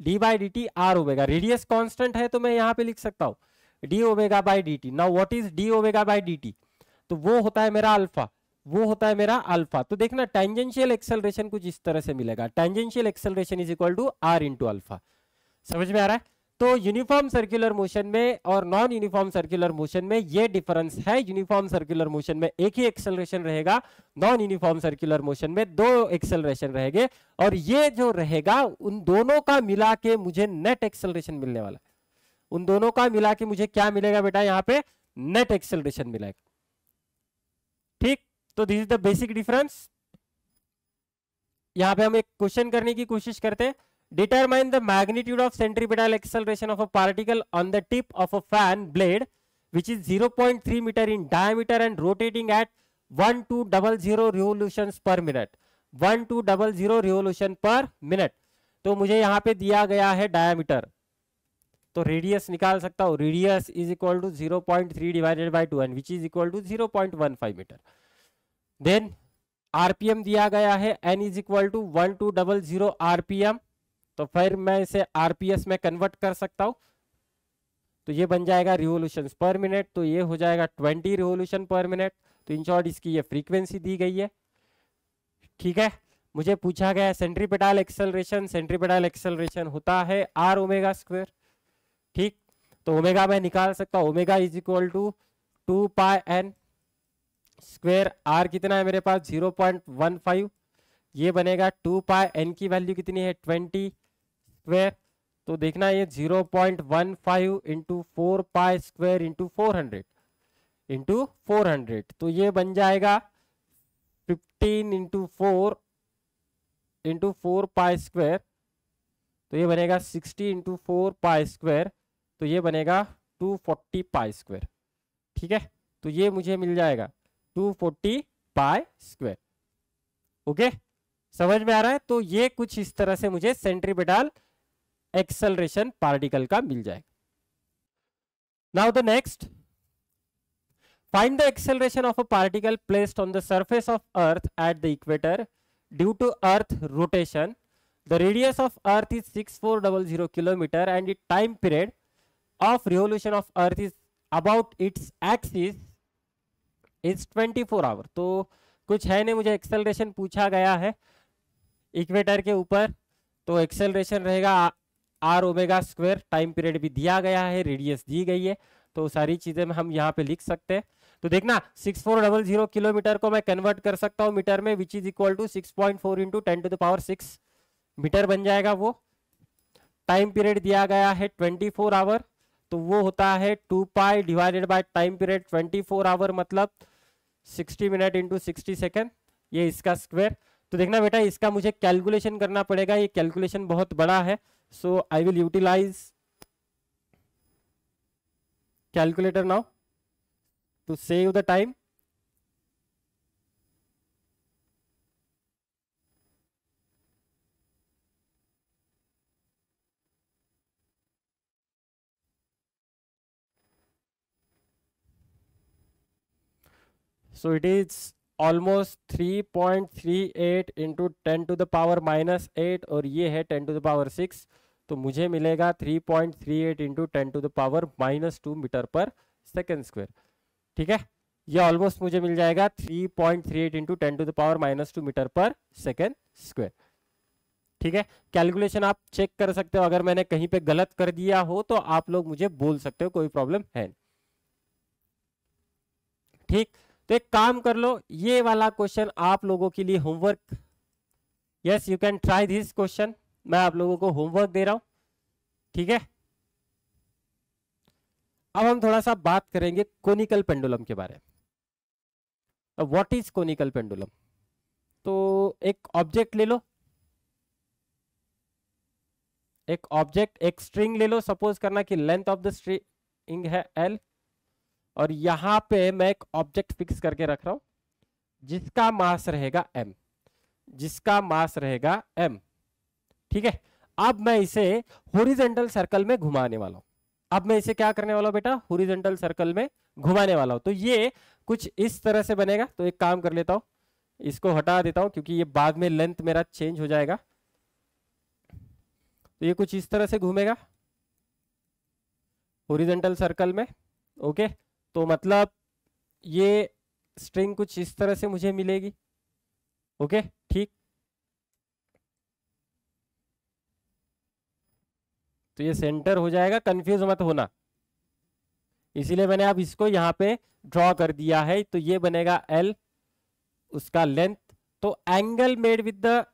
d by D t r omega radius constant है तो मैं यहाँ पे लिख सकता हूँ d omega by D t now what is d omega by D t तो वो होता है मेरा अल्फा वो होता है मेरा अल्फा तो देखना टेंजेंशियल एक्सेलरेशन कुछ इस तरह से मिलेगा tangential acceleration is equal to r into alpha समझ में आ रहा है तो यूनिफॉर्म सर्कुलर मोशन में और नॉन यूनिफॉर्म सर्कुलर मोशन में ये डिफरेंस है यूनिफॉर्म सर्कुलर मोशन में एक ही एक्सेलरेशन रहेगा नॉन यूनिफॉर्म सर्कुलर मोशन में दो एक्सेलरेशन रहेंगे और ये जो रहेगा उन दोनों का मिला के मुझे नेट एक्सेलरेशन मिलने वाला है उन दोनों का मिला के मुझे क्या मिलेगा बेटा यहाँ पे नेट एक्सेलरेशन मिलेगा तो this is the basic difference यहां पे हम एक क्वेश्चन करने की कोशिश करते हैं determine the magnitude of centripetal acceleration of a particle on the tip of a fan blade which is 0.3 metre in diameter and rotating at 1200 revolutions per minute 1200 revolution per minute तो मुझे यहां पे दिया गया है डायमीटर तो radius निकाल सकता हूं radius is equal to 0.3 divided by 2 and which is equal to 0.15 metre then RPM दिया गया है n is equal to one two double zero RPM तो फिर मैं इसे आरपीएस में कन्वर्ट कर सकता हूँ तो ये बन जाएगा रिवोल्यूशन पर मिनट तो ये हो जाएगा ट्वेंटी रिवोल्यूशन पर मिनट तो इन शॉर्ट इसकी ये फ्रीक्वेंसी दी गई है ठीक है मुझे पूछा गया है सेंट्रीपेटाल एक्सेलरेशन सेंट्रीपेटाल एक्सेलरेशन होता है आर ओमेगा स्क्वेयर ठीक तो ओमेगा मैं निकाल सकता हूं omega is equal to two pi N square R कितना है मेरे पास जीरो पॉइंट वन फाइव ये बनेगा टू पाई एन की वैल्यू कितनी है ट्वेंटी स्क्वेयर तो देखना ये zero point one five into four pi square into four hundred into four hundred तो ये बन जाएगा fifteen into four into four pi square तो ये बनेगा sixty into four pi square तो ये बनेगा टू फोर्टी पाई स्क्वेयर ठीक है तो ये मुझे मिल जाएगा two forty pi square okay समझ में आ रहा है तो ये कुछ इस तरह से मुझे सेंट्रीपेडल एक्सलरेशन पार्टिकल का मिल जाएगा now the next find the acceleration of a particle placed on the surface of earth at the equator due to earth rotation the radius of earth is six four double zero kilometre and it time period of revolution of earth is about its axis is twenty four hour तो कुछ है नहीं मुझे acceleration पूछा गया है equator के ऊपर तो एक्सेलरेशन रहेगा R omega square time period भी दिया गया है रेडियस दी गई है तो सारी चीजें हम यहाँ पे लिख सकते हैं तो देखना six four double zero kilometre को मैं कन्वर्ट कर सकता हूँ मीटर में which is equal to six point four into ten to the power six metre बन जाएगा वो टाइम पीरियड दिया गया है ट्वेंटी फोर आवर तो वो होता है two pi divided by time period twenty four hour मतलब sixty minute into sixty second ये इसका स्क्वायर तो देखना बेटा इसका मुझे कैलकुलेशन करना पड़ेगा ये कैलकुलेशन बहुत बड़ा है so I will utilize calculator now to save the time so it is almost 3.38 into ten to the power minus eight और ये है ten to the power six तो मुझे मिलेगा 3.38 point three eight into ten to the power minus two metre per second square ठीक है ये almost मुझे मिल जाएगा 3.38 point three eight into ten to the power minus two metre per second square ठीक है कैलकुलेशन आप चेक कर सकते हो अगर मैंने कहीं पे गलत कर दिया हो तो आप लोग मुझे बोल सकते हो कोई प्रॉब्लम है ठीक तो एक काम कर लो ये वाला क्वेश्चन आप लोगों के लिए homework yes you can try this question मैं आप लोगों को होमवर्क दे रहा हूं ठीक है अब हम थोड़ा सा बात करेंगे कोनिकल पेंडुलम के बारे में व्हाट इज कोनिकल पेंडुलम तो एक ऑब्जेक्ट ले लो एक ऑब्जेक्ट एक स्ट्रिंग ले लो सपोज करना कि लेंथ ऑफ द स्ट्रिंग है एल और यहां पे मैं एक ऑब्जेक्ट फिक्स करके रख रहा हूं जिसका मास रहेगा एम जिसका मास रहेगा एम ठीक है अब मैं इसे होरिजेंटल सर्कल में घुमाने वाला हूं अब मैं इसे क्या करने वाला हूं बेटा होरिजेंटल सर्कल में घुमाने वाला हूं तो ये कुछ इस तरह से बनेगा तो एक काम कर लेता हूं इसको हटा देता हूं क्योंकि ये बाद में लेंथ मेरा चेंज हो जाएगा तो ये कुछ इस तरह से घूमेगा होरिजेंटल सर्कल में ओके okay? तो मतलब ये स्ट्रिंग कुछ इस तरह से मुझे मिलेगी ओके ठीक तो ये सेंटर हो जाएगा कंफ्यूज मत होना इसीलिए मैंने अब इसको यहां पे ड्रॉ कर दिया है तो ये बनेगा एल उसका लेंथ तो angle made with the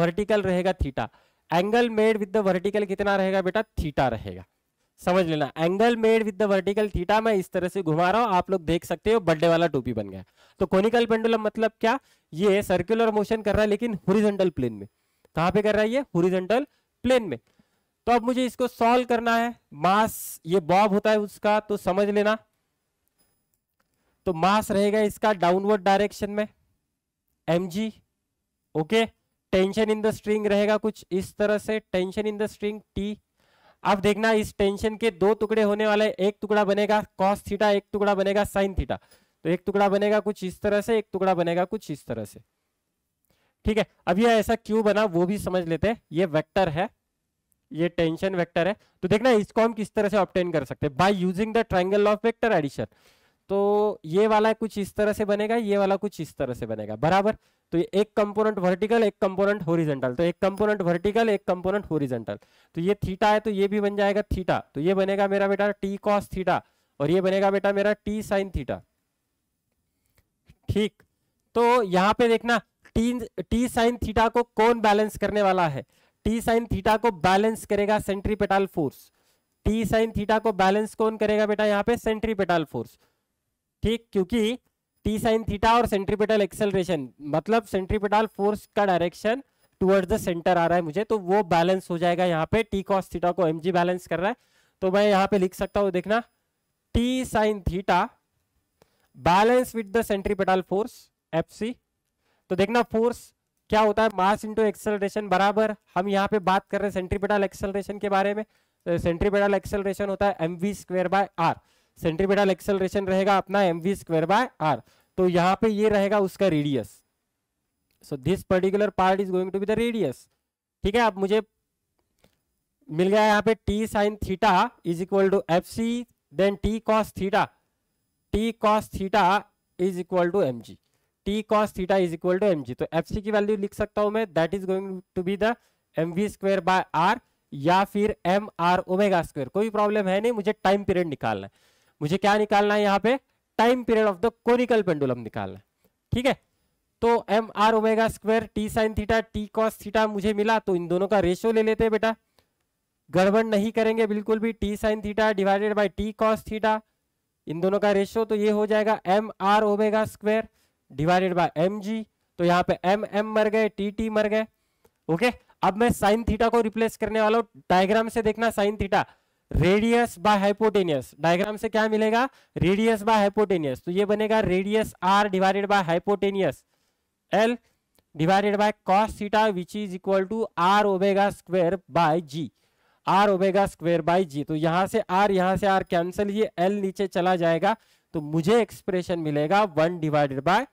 vertical रहेगा theta angle made with the vertical कितना रहेगा बेटा थीटा रहेगा समझ लेना angle made with the vertical theta मैं इस तरह से घुमा रहा हूं आप लोग देख सकते हो बर्थडे वाला टोपी बन गया तो कोनिकल पेंडुलम मतलब क्या ये सर्कुलर मोशन कर रहा है लेकिन हुरिजेंटल प्लेन में कहां पे कर रहा है ये हुरिजेंटल प्लेन में तो अब मुझे इसको सॉल्व करना है मास ये बॉब होता है उसका तो समझ लेना तो मास रहेगा इसका डाउनवर्ड डायरेक्शन में M okay tension in the string रहेगा कुछ इस तरह से tension in the string T अब देखना इस टेंशन के दो टुकड़े होने वाले एक टुकड़ा बनेगा कॉस थीटा एक टुकड़ा बनेगा साइन थीटा तो एक टुकड़ा बनेगा कुछ इस तरह से एक टुकड़ा बनेगा कुछ इस तरह से ठीक है अब यह ऐसा क्यों बना वो भी समझ लेते हैं ये वेक्टर है ये टेंशन वेक्टर है तो देखना इसको हम किस तरह से ऑप्टेन कर सकते हैं by using the triangle of vector addition तो ये वाला कुछ इस तरह से बनेगा ये वाला कुछ इस तरह से बनेगा बराबर तो ये एक कंपोनेंट वर्टिकल एक कंपोनेंट होरिजेंटल तो एक कंपोनेंट वर्टिकल एक कंपोनेंट होरिजेंटल तो ये थीटा है तो ये भी बन जाएगा थीटा तो ये बनेगा मेरा बेटा टी कॉस थीटा और ये बनेगा बेटा मेरा टी साइन थीटा ठीक तो यहाँ पे देखना टी टी साइन थीटा को कौन बैलेंस करने वाला है टी साइन थीटा को बैलेंस करेगा centripetal force T sine theta को बैलेंस कौन करेगा बेटा यहाँ पे सेंट्रीपेटाल फोर्स ठीक क्योंकि टी साइन थीटा और सेंट्रीपेटल एक्सेलरेशन मतलब सेंट्रीपेटल फोर्स का डायरेक्शन टुवर्ड्स द सेंटर आ रहा है मुझे तो वो बैलेंस हो जाएगा यहाँ पे टी कॉस थीटा को एम बैलेंस कर रहा है तो मैं यहाँ पे लिख सकता हूँ देखना T sine theta balance with the centripetal force F तो देखना फोर्स क्या होता है मास इंटू एक्सेलरेशन बराबर हम यहाँ पे बात कर रहे हैं सेंट्रीपेटल एक्सेलरेशन के बारे में तो सेंट्रीपिटल एक्सेलरेशन होता है M V square by R centripetal acceleration रहेगा अपना M V square by R तो यहाँ पे ये रहेगा उसका radius so this particular part is going to be the radius ठीक है आप मुझे मिल गया यहाँ पे T sine theta is equal to F C then T cos theta T cos theta is equal to M G T cos theta is equal to M G तो F C की वैल्यू लिख सकता हूँ मैं that is going to be the M V square by R या फिर M R omega square कोई problem है नहीं मुझे टाइम पीरियड निकालना है मुझे क्या निकालना है यहाँ पे time period of the conical pendulum निकालना है ठीक है तो M R omega square T sine theta T cos theta मुझे मिला तो इन दोनों का रेशियो ले लेते हैं बेटा गड़बड़ नहीं करेंगे बिल्कुल भी T sine theta divided by T cos theta इन दोनों का रेशियो तो ये हो जाएगा M R omega square divided by M G तो यहाँ पे एम एम मर गए टी टी मर गए ओके अब मैं साइन थीटा को रिप्लेस करने वाला हूँ डायग्राम से देखना sine theta radius by hypotenuse diagram से क्या मिलेगा रेडियस बाय हाइपोटेनियस तो ये बनेगा radius R divided by hypotenuse L divided by cos theta which is equal to are omega square by G R omega square by G तो यहां से are यहां से आर कैंसिल ये एल नीचे चला जाएगा तो मुझे एक्सप्रेशन मिलेगा one divided by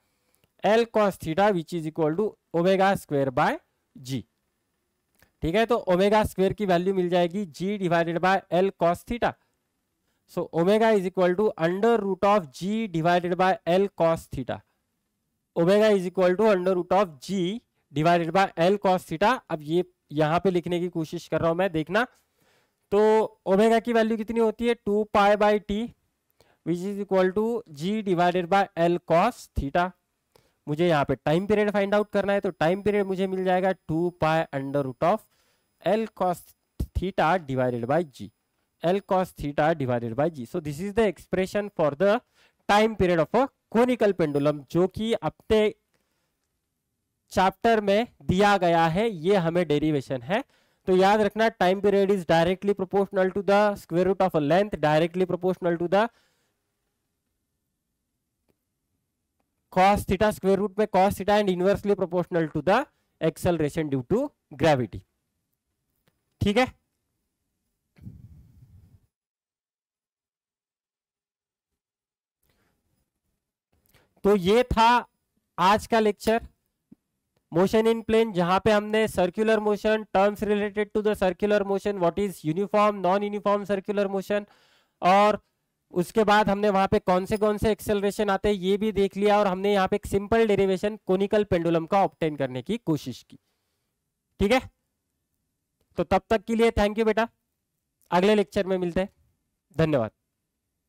L cos theta which is equal to omega square by G ठीक है तो ओमेगा स्क्वेयर की वैल्यू मिल जाएगी G divided by L cos theta so omega is equal to under root of G divided by L cos theta omega is equal to under root of G divided by L cos theta अब ये यहां पे लिखने की कोशिश कर रहा हूं मैं देखना तो ओमेगा की वैल्यू कितनी होती है two pi by T which is equal to G divided by L cos theta मुझे यहाँ पे टाइम पीरियड फाइंड आउट करना है तो टाइम पीरियड मुझे मिल जाएगा two pi under root of L cos theta divided by G L cos theta divided by G so this is the expression for the time period of a conical pendulum जो कि अपने chapter में दिया गया है ये हमें derivation है तो याद रखना time period is directly proportional to the square root of a length directly proportional to the cos theta square root में cos theta and inversely proportional to the acceleration due to gravity ठीक है तो ये था आज का lecture motion in plane जहां पे हमने circular motion terms related to the circular motion what is uniform non uniform circular motion और उसके बाद हमने वहां पे कौन से कौन से एक्सेलरेशन आते हैं ये भी देख लिया और हमने यहाँ पे एक सिंपल डेरिवेशन कोनिकल पेंडुलम का ऑप्टेन करने की कोशिश की ठीक है तो तब तक के लिए थैंक यू बेटा अगले लेक्चर में मिलते हैं धन्यवाद